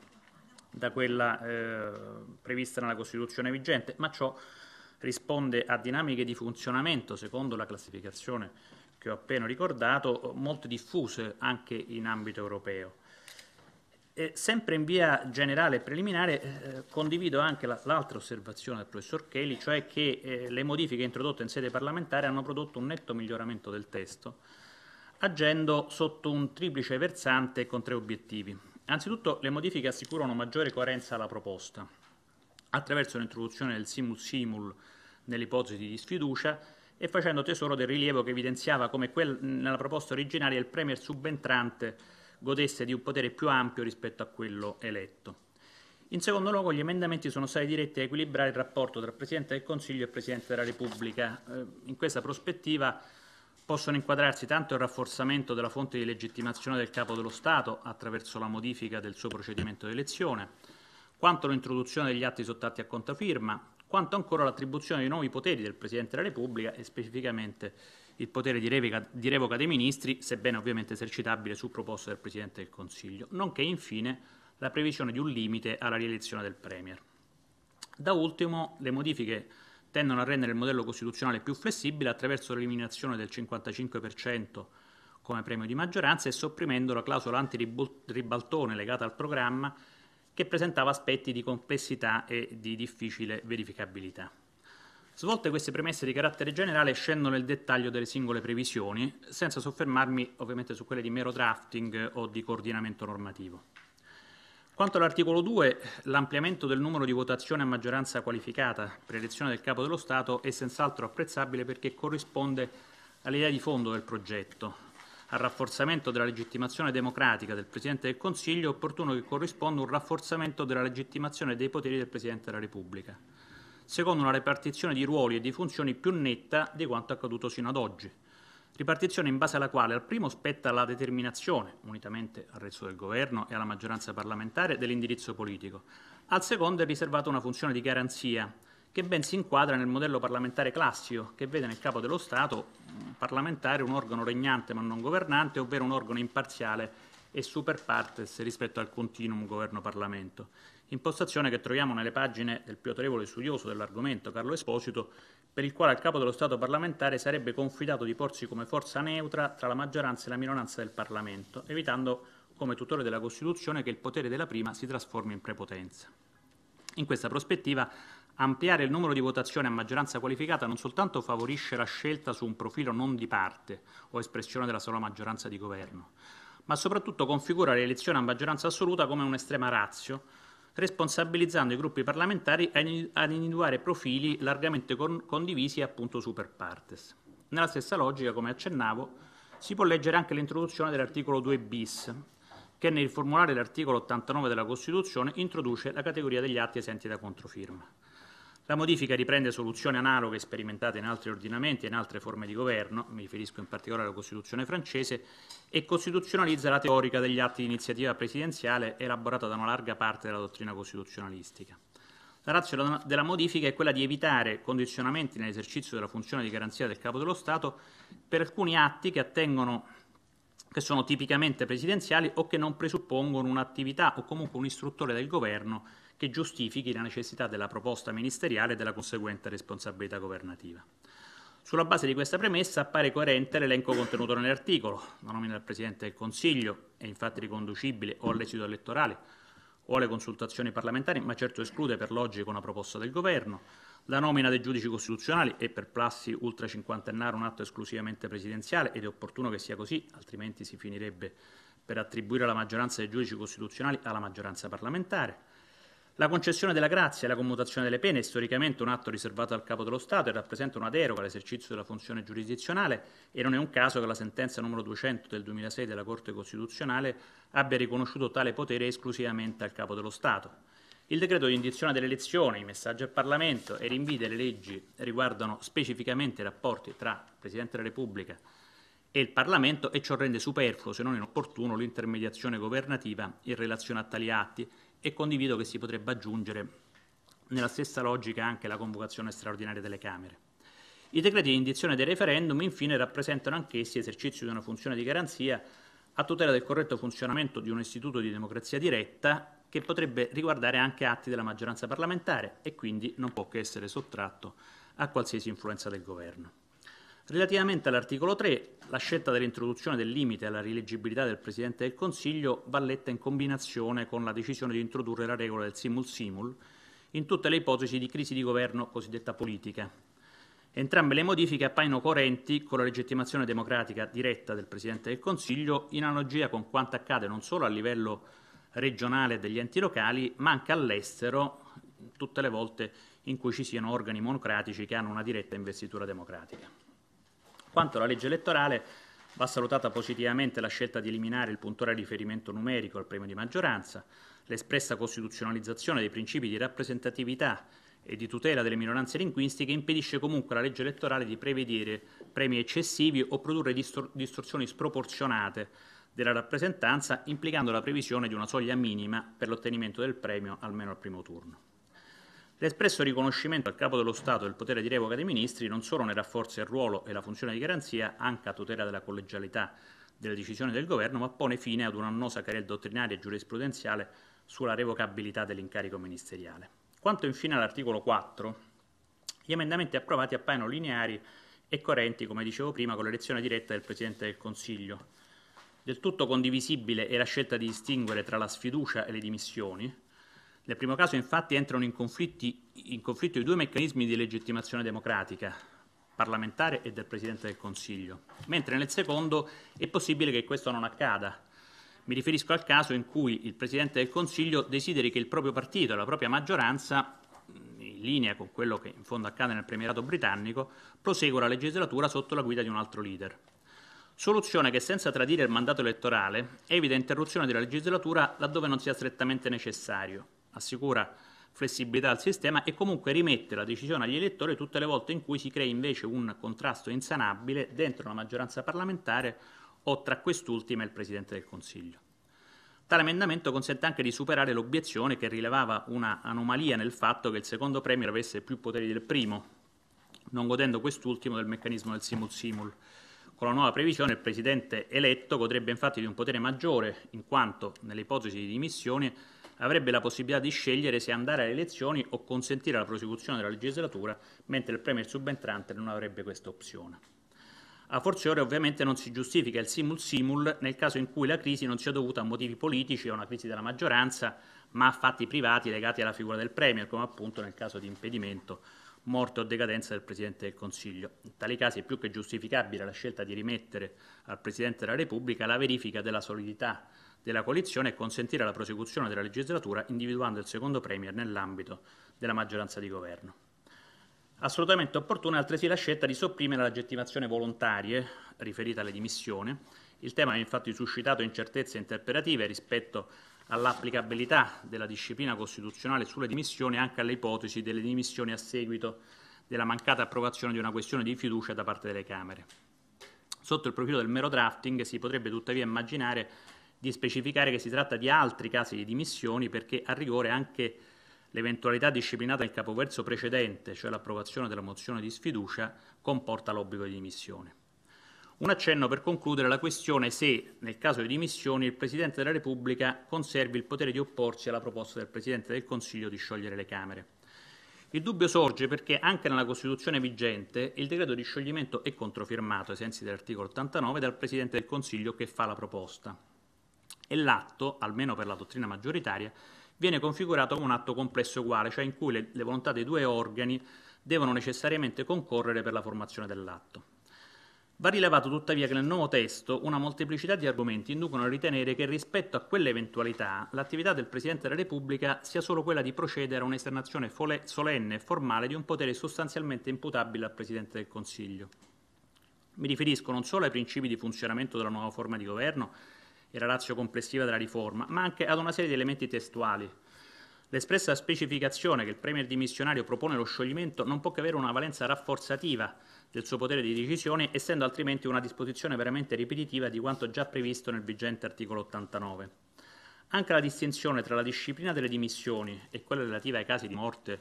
da quella eh, prevista nella Costituzione vigente, ma ciò risponde a dinamiche di funzionamento, secondo la classificazione che ho appena ricordato, molto diffuse anche in ambito europeo. E sempre in via generale e preliminare eh, condivido anche l'altra osservazione del professor Kelly, cioè che eh, le modifiche introdotte in sede parlamentare hanno prodotto un netto miglioramento del testo, agendo sotto un triplice versante con tre obiettivi. Anzitutto le modifiche assicurano maggiore coerenza alla proposta, attraverso l'introduzione del simul-simul nell'ipotesi di sfiducia e facendo tesoro del rilievo che evidenziava come quel, nella proposta originaria il premier subentrante godesse di un potere più ampio rispetto a quello eletto. In secondo luogo, gli emendamenti sono stati diretti a equilibrare il rapporto tra Presidente del Consiglio e Presidente della Repubblica. Eh, in questa prospettiva Possono inquadrarsi tanto il rafforzamento della fonte di legittimazione del Capo dello Stato attraverso la modifica del suo procedimento di elezione, quanto l'introduzione degli atti sottatti a contafirma, quanto ancora l'attribuzione di nuovi poteri del Presidente della Repubblica e specificamente il potere di revoca, di revoca dei ministri, sebbene ovviamente esercitabile su proposta del Presidente del Consiglio, nonché infine la previsione di un limite alla rielezione del Premier. Da ultimo, le modifiche tendono a rendere il modello costituzionale più flessibile attraverso l'eliminazione del 55% come premio di maggioranza e sopprimendo la clausola anti-ribaltone legata al programma che presentava aspetti di complessità e di difficile verificabilità. Svolte queste premesse di carattere generale, scendo nel dettaglio delle singole previsioni, senza soffermarmi ovviamente su quelle di mero drafting o di coordinamento normativo. Quanto all'articolo 2, l'ampliamento del numero di votazioni a maggioranza qualificata per elezione del Capo dello Stato è senz'altro apprezzabile perché corrisponde all'idea di fondo del progetto, al rafforzamento della legittimazione democratica del Presidente del Consiglio è opportuno che corrisponda un rafforzamento della legittimazione dei poteri del Presidente della Repubblica, secondo una ripartizione di ruoli e di funzioni più netta di quanto accaduto sino ad oggi Ripartizione in base alla quale al primo spetta la determinazione, unitamente al resto del governo e alla maggioranza parlamentare, dell'indirizzo politico. Al secondo è riservata una funzione di garanzia, che ben si inquadra nel modello parlamentare classico, che vede nel capo dello Stato mm, parlamentare un organo regnante ma non governante, ovvero un organo imparziale e super partes rispetto al continuum governo-parlamento, impostazione che troviamo nelle pagine del più autorevole studioso dell'argomento Carlo Esposito, per il quale al capo dello Stato parlamentare sarebbe confidato di porsi come forza neutra tra la maggioranza e la minoranza del Parlamento, evitando, come tutore della Costituzione, che il potere della prima si trasformi in prepotenza. In questa prospettiva Ampliare il numero di votazioni a maggioranza qualificata non soltanto favorisce la scelta su un profilo non di parte o espressione della sola maggioranza di governo, ma soprattutto configura l'elezione a maggioranza assoluta come un'estrema razio, responsabilizzando i gruppi parlamentari ad individuare profili largamente con condivisi e appunto super partes. Nella stessa logica, come accennavo, si può leggere anche l'introduzione dell'articolo 2 bis, che nel formulare l'articolo 89 della Costituzione introduce la categoria degli atti esenti da controfirma. La modifica riprende soluzioni analoghe sperimentate in altri ordinamenti e in altre forme di governo, mi riferisco in particolare alla Costituzione francese, e costituzionalizza la teorica degli atti di iniziativa presidenziale elaborata da una larga parte della dottrina costituzionalistica. La razza della modifica è quella di evitare condizionamenti nell'esercizio della funzione di garanzia del Capo dello Stato per alcuni atti che attengono che sono tipicamente presidenziali o che non presuppongono un'attività o comunque un istruttore del governo che giustifichi la necessità della proposta ministeriale e della conseguente responsabilità governativa. Sulla base di questa premessa appare coerente l'elenco contenuto nell'articolo. La nomina del Presidente del Consiglio è infatti riconducibile o all'esito elettorale o alle consultazioni parlamentari, ma certo esclude per logica una proposta del Governo. La nomina dei giudici costituzionali è per plassi ultra cinquantennare un atto esclusivamente presidenziale ed è opportuno che sia così, altrimenti si finirebbe per attribuire la maggioranza dei giudici costituzionali alla maggioranza parlamentare. La concessione della grazia e la commutazione delle pene è storicamente un atto riservato al capo dello Stato e rappresenta una deroga all'esercizio della funzione giurisdizionale e non è un caso che la sentenza numero 200 del 2006 della Corte Costituzionale abbia riconosciuto tale potere esclusivamente al capo dello Stato. Il decreto di indizione delle elezioni, i messaggi al Parlamento e i rinvii delle leggi riguardano specificamente i rapporti tra il Presidente della Repubblica e il Parlamento e ciò rende superfluo, se non inopportuno, l'intermediazione governativa in relazione a tali atti e condivido che si potrebbe aggiungere nella stessa logica anche la convocazione straordinaria delle Camere. I decreti di indizione dei referendum infine rappresentano anch'essi esercizio di una funzione di garanzia a tutela del corretto funzionamento di un istituto di democrazia diretta che potrebbe riguardare anche atti della maggioranza parlamentare e quindi non può che essere sottratto a qualsiasi influenza del governo. Relativamente all'articolo 3, la scelta dell'introduzione del limite alla rileggibilità del Presidente del Consiglio va letta in combinazione con la decisione di introdurre la regola del simul simul in tutte le ipotesi di crisi di governo cosiddetta politica. Entrambe le modifiche appaiono coerenti con la legittimazione democratica diretta del Presidente del Consiglio, in analogia con quanto accade non solo a livello regionale degli enti locali, ma anche all'estero, tutte le volte in cui ci siano organi monocratici che hanno una diretta investitura democratica. Quanto alla legge elettorale, va salutata positivamente la scelta di eliminare il puntuale riferimento numerico al premio di maggioranza, l'espressa costituzionalizzazione dei principi di rappresentatività e di tutela delle minoranze linguistiche impedisce comunque alla legge elettorale di prevedere premi eccessivi o produrre distor- distorsioni sproporzionate della rappresentanza, implicando la previsione di una soglia minima per l'ottenimento del premio almeno al primo turno. L'espresso riconoscimento al Capo dello Stato del potere di revoca dei ministri non solo ne rafforza il ruolo e la funzione di garanzia, anche a tutela della collegialità delle decisioni del Governo, ma pone fine ad un'annosa carriera dottrinaria e giurisprudenziale sulla revocabilità dell'incarico ministeriale. Quanto infine all'articolo 4, gli emendamenti approvati appaiono lineari e coerenti, come dicevo prima, con l'elezione diretta del Presidente del Consiglio. Del tutto condivisibile è la scelta di distinguere tra la sfiducia e le dimissioni, nel primo caso infatti entrano in, in conflitto i due meccanismi di legittimazione democratica, parlamentare e del Presidente del Consiglio, mentre nel secondo è possibile che questo non accada. Mi riferisco al caso in cui il Presidente del Consiglio desideri che il proprio partito e la propria maggioranza, in linea con quello che in fondo accade nel premierato britannico, prosegua la legislatura sotto la guida di un altro leader. Soluzione che senza tradire il mandato elettorale evita interruzione della legislatura laddove non sia strettamente necessario assicura flessibilità al sistema e comunque rimette la decisione agli elettori tutte le volte in cui si crea invece un contrasto insanabile dentro la maggioranza parlamentare o tra quest'ultima e il Presidente del Consiglio. Tale emendamento consente anche di superare l'obiezione che rilevava una anomalia nel fatto che il secondo Premier avesse più poteri del primo, non godendo quest'ultimo del meccanismo del simul-simul. Con la nuova previsione il Presidente eletto godrebbe infatti di un potere maggiore, in quanto, nelle ipotesi di dimissione avrebbe la possibilità di scegliere se andare alle elezioni o consentire la prosecuzione della legislatura, mentre il premier subentrante non avrebbe questa opzione. A ore ovviamente non si giustifica il simul simul nel caso in cui la crisi non sia dovuta a motivi politici o a una crisi della maggioranza, ma a fatti privati legati alla figura del Premier, come appunto nel caso di impedimento, morte o decadenza del Presidente del Consiglio. In tali casi è più che giustificabile la scelta di rimettere al Presidente della Repubblica la verifica della solidità della coalizione e consentire la prosecuzione della legislatura individuando il secondo Premier nell'ambito della maggioranza di governo. Assolutamente opportuna è altresì la scelta di sopprimere la legittimazione volontarie riferita alle dimissioni. Il tema ha infatti suscitato incertezze interpretative rispetto all'applicabilità della disciplina costituzionale sulle dimissioni anche alle ipotesi delle dimissioni a seguito della mancata approvazione di una questione di fiducia da parte delle Camere. Sotto il profilo del mero drafting si potrebbe tuttavia immaginare di specificare che si tratta di altri casi di dimissioni perché a rigore anche l'eventualità disciplinata nel capoverso precedente, cioè l'approvazione della mozione di sfiducia, comporta l'obbligo di dimissione. Un accenno per concludere la questione se, nel caso di dimissioni, il Presidente della Repubblica conservi il potere di opporsi alla proposta del Presidente del Consiglio di sciogliere le Camere. Il dubbio sorge perché anche nella Costituzione vigente il decreto di scioglimento è controfirmato ai sensi dell'articolo 89 dal Presidente del Consiglio che fa la proposta e l'atto, almeno per la dottrina maggioritaria, viene configurato come un atto complesso uguale, cioè in cui le, le volontà dei due organi devono necessariamente concorrere per la formazione dell'atto. Va rilevato tuttavia che nel nuovo testo una molteplicità di argomenti inducono a ritenere che rispetto a quell'eventualità l'attività del Presidente della Repubblica sia solo quella di procedere a un'esternazione solenne e formale di un potere sostanzialmente imputabile al Presidente del Consiglio. Mi riferisco non solo ai principi di funzionamento della nuova forma di governo, e la razza complessiva della riforma, ma anche ad una serie di elementi testuali. L'espressa specificazione che il Premier dimissionario propone lo scioglimento non può che avere una valenza rafforzativa del suo potere di decisione, essendo altrimenti una disposizione veramente ripetitiva di quanto già previsto nel vigente articolo 89. Anche la distinzione tra la disciplina delle dimissioni e quella relativa ai casi di morte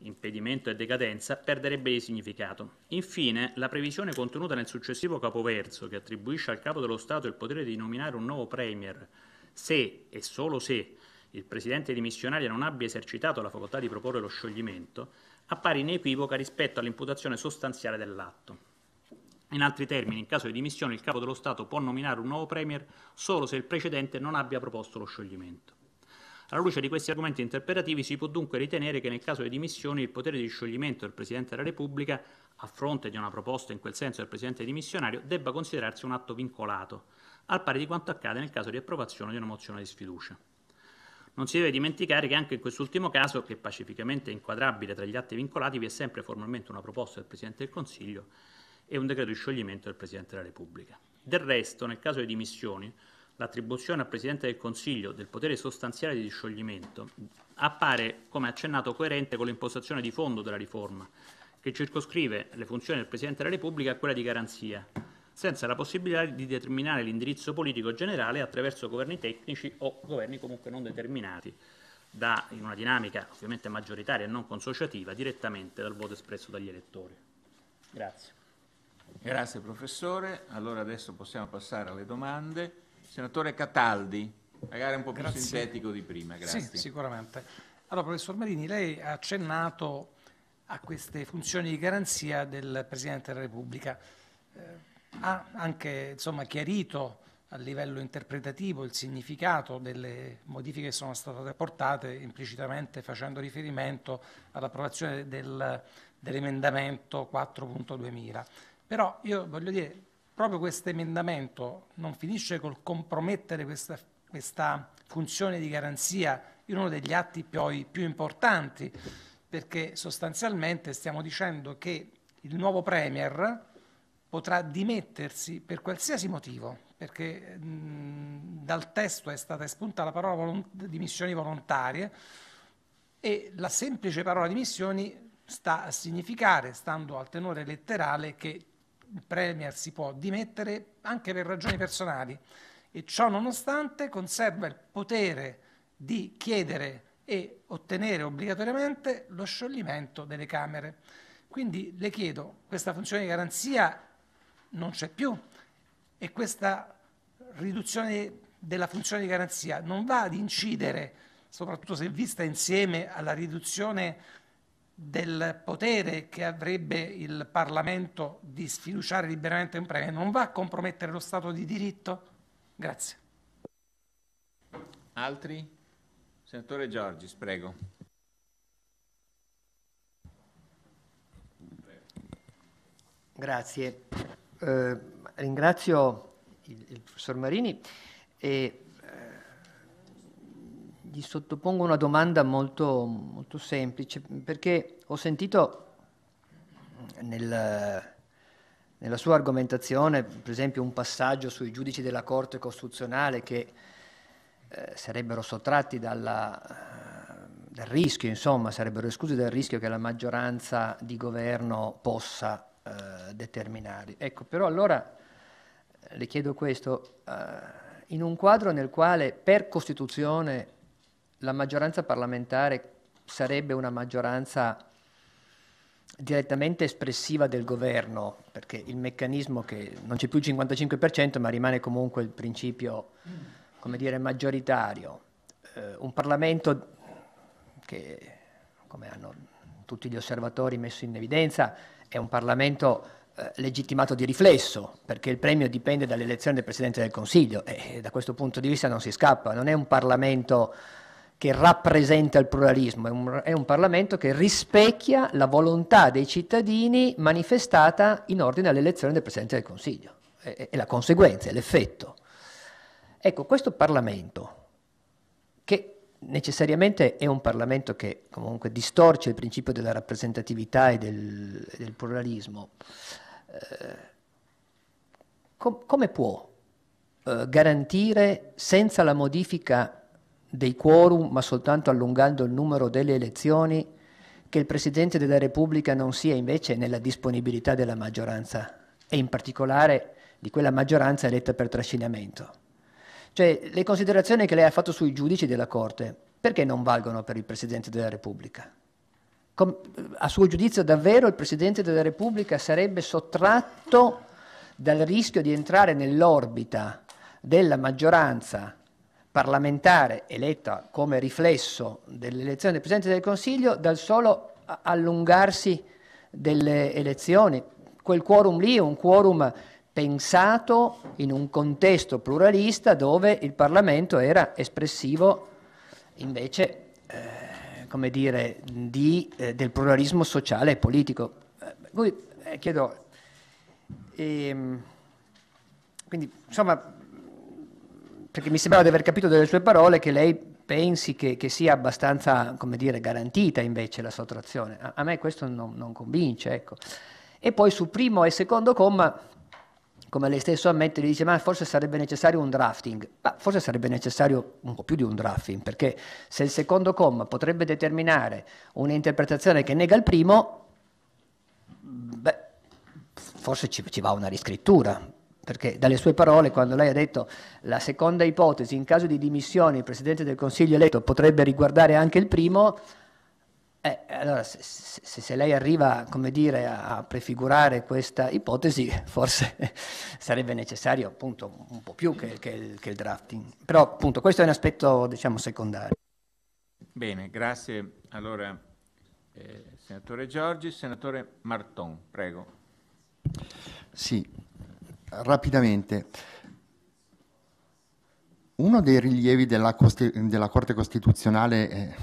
impedimento e decadenza, perderebbe di significato. Infine, la previsione contenuta nel successivo capoverso, che attribuisce al capo dello Stato il potere di nominare un nuovo Premier, se e solo se il Presidente dimissionario non abbia esercitato la facoltà di proporre lo scioglimento, appare inequivoca rispetto all'imputazione sostanziale dell'atto. In altri termini, in caso di dimissione, il capo dello Stato può nominare un nuovo Premier solo se il precedente non abbia proposto lo scioglimento. Alla luce di questi argomenti interpretativi si può dunque ritenere che nel caso di dimissioni il potere di scioglimento del Presidente della Repubblica, a fronte di una proposta in quel senso del Presidente dimissionario, debba considerarsi un atto vincolato, al pari di quanto accade nel caso di approvazione di una mozione di sfiducia. Non si deve dimenticare che anche in quest'ultimo caso, che pacificamente è inquadrabile tra gli atti vincolati, vi è sempre formalmente una proposta del Presidente del Consiglio e un decreto di scioglimento del Presidente della Repubblica. Del resto, nel caso di dimissioni, l'attribuzione al Presidente del Consiglio del potere sostanziale di scioglimento appare, come accennato, coerente con l'impostazione di fondo della riforma, che circoscrive le funzioni del Presidente della Repubblica a quella di garanzia, senza la possibilità di determinare l'indirizzo politico generale attraverso governi tecnici o governi comunque non determinati da, in una dinamica ovviamente maggioritaria e non consociativa direttamente dal voto espresso dagli elettori. Grazie. Grazie professore. Allora adesso possiamo passare alle domande. Senatore Cataldi, magari un po' più sintetico di prima, grazie. Sì, sicuramente. Allora, professor Marini, lei ha accennato a queste funzioni di garanzia del Presidente della Repubblica. Eh, ha anche insomma, chiarito a livello interpretativo il significato delle modifiche che sono state apportate implicitamente facendo riferimento all'approvazione del, dell'emendamento 4.2000. Però io voglio dire, proprio questo emendamento non finisce col compromettere questa, questa, funzione di garanzia in uno degli atti più, più importanti, perché sostanzialmente stiamo dicendo che il nuovo Premier potrà dimettersi per qualsiasi motivo, perché mh, dal testo è stata espunta la parola volont- dimissioni volontarie e la semplice parola dimissioni sta a significare, stando al tenore letterale, che il Premier si può dimettere anche per ragioni personali e ciò nonostante conserva il potere di chiedere e ottenere obbligatoriamente lo scioglimento delle Camere. Quindi le chiedo, questa funzione di garanzia non c'è più e questa riduzione della funzione di garanzia non va ad incidere, soprattutto se vista insieme alla riduzione del potere che avrebbe il Parlamento di sfiduciare liberamente un premio non va a compromettere lo Stato di diritto? Grazie. Altri? Senatore Giorgis, prego. Grazie. Eh, ringrazio il, il, professor Marini e gli sottopongo una domanda molto, molto semplice, perché ho sentito nel, nella sua argomentazione, per esempio, un passaggio sui giudici della Corte Costituzionale che eh, sarebbero sottratti dalla, dal rischio, insomma, sarebbero esclusi dal rischio che la maggioranza di governo possa eh, determinare. Ecco, però allora eh, le chiedo questo, eh, in un quadro nel quale per Costituzione la maggioranza parlamentare sarebbe una maggioranza direttamente espressiva del governo, perché il meccanismo che non c'è più il 55%, ma rimane comunque il principio, come dire, maggioritario. Eh, un Parlamento che, come hanno tutti gli osservatori messo in evidenza, è un Parlamento eh, legittimato di riflesso, perché il premio dipende dall'elezione del Presidente del Consiglio e da questo punto di vista non si scappa, non è un Parlamento che rappresenta il pluralismo, è un, è un, Parlamento che rispecchia la volontà dei cittadini manifestata in ordine all'elezione del Presidente del Consiglio, è, è la conseguenza, è l'effetto. Ecco, questo Parlamento, che necessariamente è un Parlamento che comunque distorce il principio della rappresentatività e del, del pluralismo, eh, com come può eh, garantire senza la modifica dei quorum, ma soltanto allungando il numero delle elezioni, che il Presidente della Repubblica non sia invece nella disponibilità della maggioranza e in particolare di quella maggioranza eletta per trascinamento. Cioè le considerazioni che lei ha fatto sui giudici della Corte, perché non valgono per il Presidente della Repubblica? Com- a suo giudizio davvero il Presidente della Repubblica sarebbe sottratto dal rischio di entrare nell'orbita della maggioranza parlamentare eletta come riflesso dell'elezione del Presidente del Consiglio dal solo allungarsi delle elezioni. Quel quorum lì è un quorum pensato in un contesto pluralista dove il Parlamento era espressivo invece eh, come dire, di, eh, del pluralismo sociale e politico. Eh, quindi, eh, chiedo, ehm, quindi insomma perché mi sembrava di aver capito dalle sue parole che lei pensi che, che sia abbastanza, come dire, garantita invece la sottrazione. A, a me questo non, non convince, ecco. E poi su primo e secondo comma, come lei stesso ammette, gli dice ma forse sarebbe necessario un drafting, ma forse sarebbe necessario un po' più di un drafting, perché se il secondo comma potrebbe determinare un'interpretazione che nega il primo, beh, forse ci, ci va una riscrittura, perché dalle sue parole, quando lei ha detto la seconda ipotesi, in caso di dimissione il Presidente del Consiglio eletto potrebbe riguardare anche il primo, eh, allora, se, se, se, lei arriva dire, a prefigurare questa ipotesi, forse sarebbe necessario appunto, un po' più che, che, che, il drafting. Però appunto questo è un aspetto diciamo, secondario. Bene, grazie. Allora, eh, senatore Giorgi, senatore Marton, prego. Sì, rapidamente. Uno dei rilievi della, della Corte Costituzionale, eh,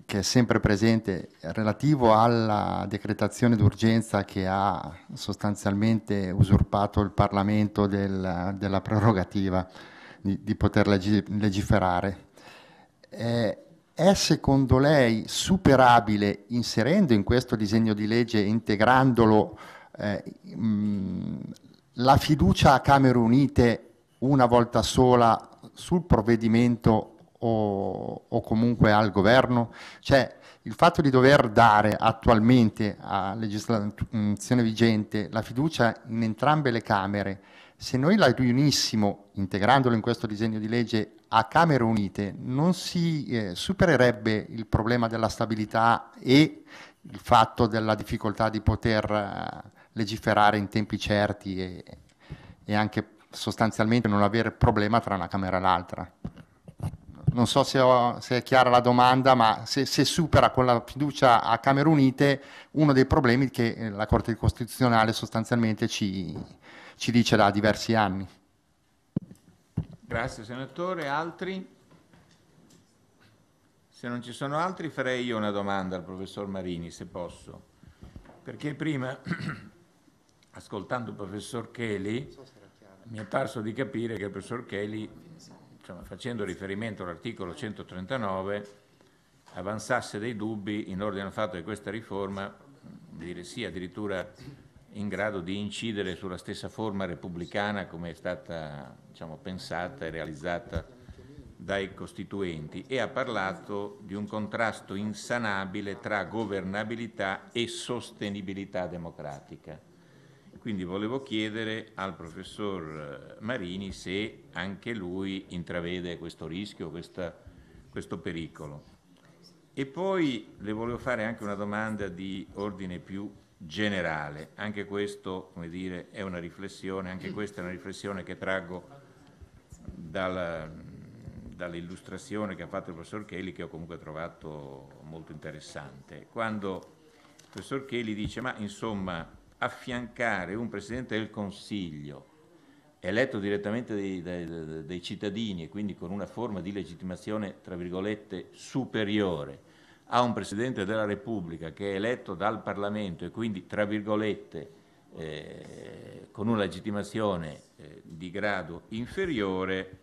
che è sempre presente, relativo alla decretazione d'urgenza che ha sostanzialmente usurpato il Parlamento del, della prerogativa di, di poter legi- legiferare, eh, è secondo lei superabile inserendo in questo disegno di legge, integrandolo, eh, mh, la fiducia a Camere Unite una volta sola sul provvedimento o, o, comunque al governo? Cioè il fatto di dover dare attualmente a legislazione vigente la fiducia in entrambe le Camere, se noi la riunissimo, integrandolo in questo disegno di legge, a Camere Unite, non si eh, supererebbe il problema della stabilità e il fatto della difficoltà di poter... Eh, legiferare in tempi certi e, e anche sostanzialmente non avere problema tra una Camera e l'altra. Non so se, ho, se è chiara la domanda, ma se, se, supera con la fiducia a Camere Unite uno dei problemi che eh, la Corte Costituzionale sostanzialmente ci, ci dice da diversi anni. Grazie senatore, altri? Se non ci sono altri farei io una domanda al professor Marini, se posso, perché prima ascoltando il professor Kelly, mi è parso di capire che il professor Kelly, insomma, facendo riferimento all'articolo 139, avanzasse dei dubbi in ordine al fatto che questa riforma dire, sia addirittura in grado di incidere sulla stessa forma repubblicana come è stata diciamo, pensata e realizzata dai costituenti e ha parlato di un contrasto insanabile tra governabilità e sostenibilità democratica. Quindi volevo chiedere al professor eh, Marini se anche lui intravede questo rischio, questa, questo pericolo. E poi le volevo fare anche una domanda di ordine più generale, anche questo come dire, è una riflessione, anche questa è una riflessione che traggo dalla, dall'illustrazione che ha fatto il professor Kelly che ho comunque trovato molto interessante. Quando il professor Kelly dice ma insomma affiancare un Presidente del Consiglio eletto direttamente dai, dai, dai, cittadini e quindi con una forma di legittimazione, tra virgolette, superiore a un Presidente della Repubblica che è eletto dal Parlamento e quindi, tra virgolette, eh, con una legittimazione eh, di grado inferiore,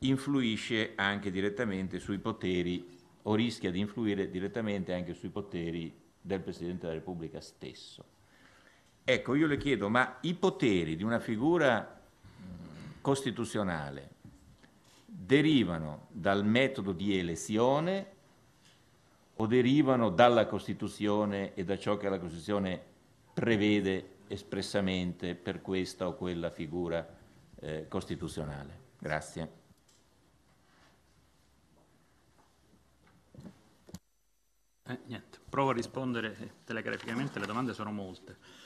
influisce anche direttamente sui poteri o rischia di influire direttamente anche sui poteri del Presidente della Repubblica stesso. Ecco, io le chiedo, ma i poteri di una figura mm, costituzionale derivano dal metodo di elezione o derivano dalla Costituzione e da ciò che la Costituzione prevede espressamente per questa o quella figura eh, costituzionale? Grazie. Eh, niente, provo a rispondere telegraficamente, le domande sono molte.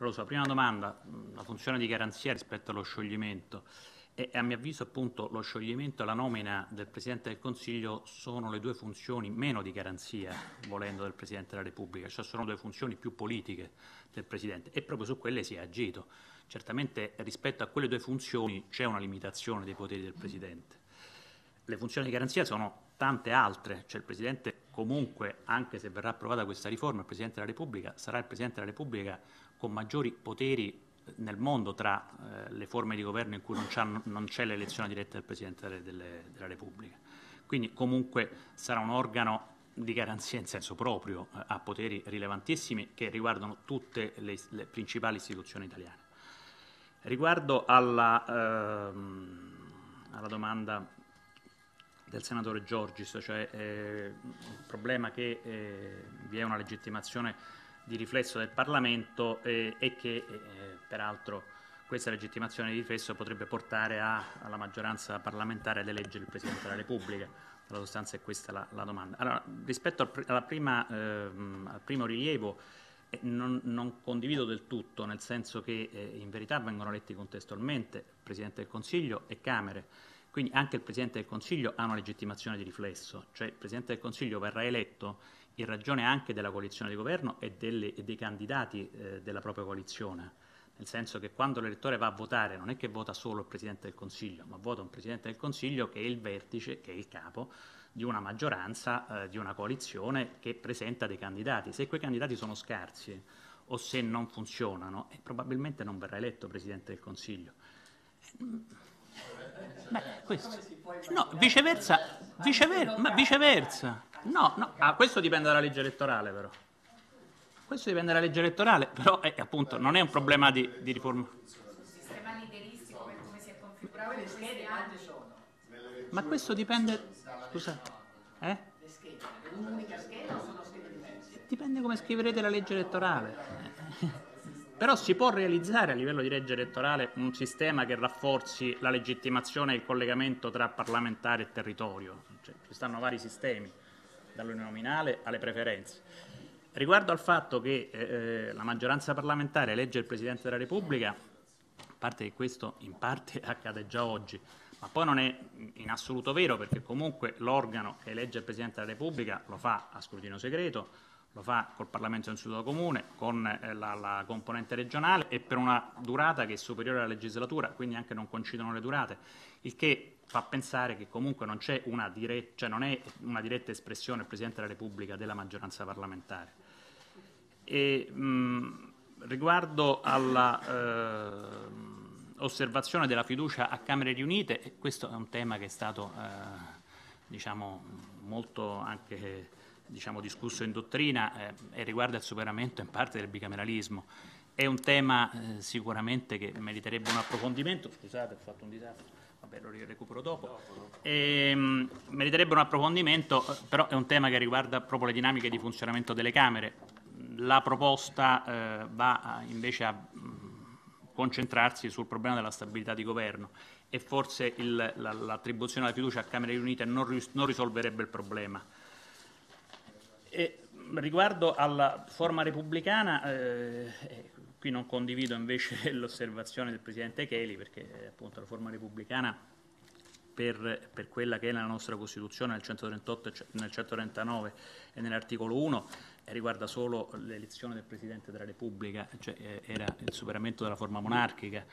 Rosa, prima domanda, la funzione di garanzia rispetto allo scioglimento. E a mio avviso appunto lo scioglimento e la nomina del Presidente del Consiglio sono le due funzioni meno di garanzia, volendo, del Presidente della Repubblica, cioè sono due funzioni più politiche del Presidente e proprio su quelle si è agito. Certamente rispetto a quelle due funzioni c'è una limitazione dei poteri del Presidente. Le funzioni di garanzia sono tante altre, cioè il Presidente comunque, anche se verrà approvata questa riforma, il Presidente della Repubblica sarà il Presidente della Repubblica con maggiori poteri eh, nel mondo tra eh, le forme di governo in cui non, c'è l'elezione diretta del Presidente delle, delle, della Repubblica. Quindi comunque sarà un organo di garanzia in senso proprio, eh, ha poteri rilevantissimi che riguardano tutte le, le principali istituzioni italiane. Riguardo alla, ehm, alla domanda del senatore Giorgis, cioè eh, il problema che eh, vi è una legittimazione di riflesso del Parlamento eh, e che eh, peraltro questa legittimazione di riflesso potrebbe portare a, alla maggioranza parlamentare ad eleggere il Presidente della Repubblica. Nella sostanza è questa la, la domanda. Allora, rispetto al, prima, eh, al primo rilievo, eh, non, non, condivido del tutto, nel senso che eh, in verità vengono letti contestualmente Presidente del Consiglio e Camere, quindi anche il Presidente del Consiglio ha una legittimazione di riflesso, cioè il Presidente del Consiglio verrà eletto in ragione anche della coalizione di governo e, delle, e dei candidati eh, della propria coalizione, nel senso che quando l'elettore va a votare non è che vota solo il Presidente del Consiglio, ma vota un Presidente del Consiglio che è il vertice, che è il capo di una maggioranza, eh, di una coalizione che presenta dei candidati. Se quei candidati sono scarsi o se non funzionano, eh, probabilmente non verrà eletto Presidente del Consiglio. Eh, Beh, no, viceversa, vicever- ma viceversa. No, no. Ah, questo dipende dalla legge elettorale però. Questo dipende dalla legge elettorale, però è, appunto non è un problema di, di riforma. Ma questo dipende... Scusa. Eh? Dipende come scriverete la legge elettorale. Però si può realizzare a livello di legge elettorale un sistema che rafforzi la legittimazione e il collegamento tra parlamentare e territorio. Cioè, ci stanno vari sistemi, dall'uninominale alle preferenze. Riguardo al fatto che eh, eh, la maggioranza parlamentare elegge il Presidente della Repubblica, a parte che questo in parte accade già oggi, ma poi non è in assoluto vero perché comunque l'organo che elegge il Presidente della Repubblica lo fa a scrutinio segreto, lo fa col Parlamento Istituto Comune, con eh, la, la, componente regionale e per una durata che è superiore alla legislatura, quindi anche non coincidono le durate, il che fa pensare che comunque non, diretta, cioè non è una diretta espressione il Presidente della Repubblica della maggioranza parlamentare. E, mh, riguardo alla... Eh, osservazione della fiducia a Camere riunite, questo è un tema che è stato eh, diciamo, molto anche diciamo, discusso in dottrina eh, e riguarda il superamento in parte del bicameralismo. È un tema eh, sicuramente che meriterebbe un approfondimento, scusate ho fatto un disastro, vabbè lo recupero dopo, e, ehm, meriterebbe un approfondimento, eh, però è un tema che riguarda proprio le dinamiche di funzionamento delle Camere. La proposta eh, va invece a mm, concentrarsi sul problema della stabilità di governo e forse l'attribuzione la, della fiducia a Camere riunite non, ris non risolverebbe il problema. E riguardo alla forma repubblicana, eh, eh qui non condivido invece l'osservazione del Presidente Cheli, perché eh, appunto la forma repubblicana per, per, quella che è la nostra Costituzione nel 138, nel 139 e nell'articolo 1 eh, riguarda solo l'elezione del Presidente della Repubblica, cioè era il superamento della forma monarchica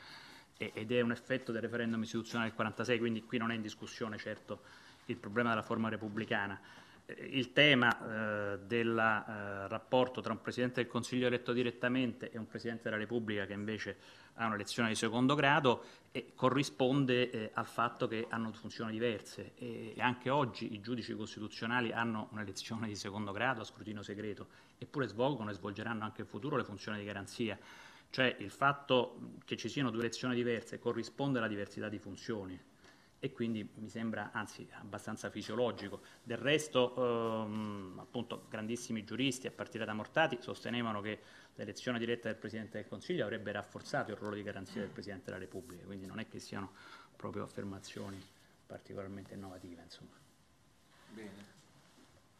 ed è un effetto del referendum istituzionale del 46, quindi qui non è in discussione certo il problema della forma repubblicana il tema eh, del eh, rapporto tra un Presidente del Consiglio eletto direttamente e un Presidente della Repubblica che invece ha un'elezione di secondo grado eh, corrisponde al fatto che hanno funzioni diverse e anche oggi i giudici costituzionali hanno un'elezione di secondo grado a scrutinio segreto eppure svolgono e svolgeranno anche in futuro le funzioni di garanzia. Cioè il fatto che ci siano due elezioni diverse corrisponde alla diversità di funzioni, e quindi mi sembra anzi abbastanza fisiologico. Del resto ehm, appunto grandissimi giuristi a partire da Mortati sostenevano che l'elezione diretta del Presidente del Consiglio avrebbe rafforzato il ruolo di garanzia del Presidente della Repubblica, quindi non è che siano proprio affermazioni particolarmente innovative. Insomma. Bene.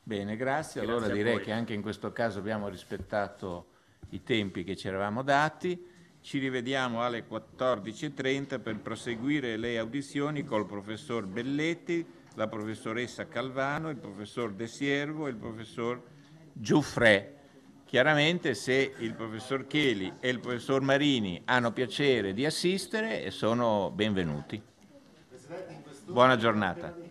Bene, grazie. grazie allora direi voi. che anche in questo caso abbiamo rispettato i tempi che ci eravamo dati. Ci rivediamo alle 14.30 per proseguire le audizioni col professor Belletti, la professoressa Calvano, il professor De Siervo e il professor Giuffre. Chiaramente se il professor Cheli e il professor Marini hanno piacere di assistere sono benvenuti. Buona giornata.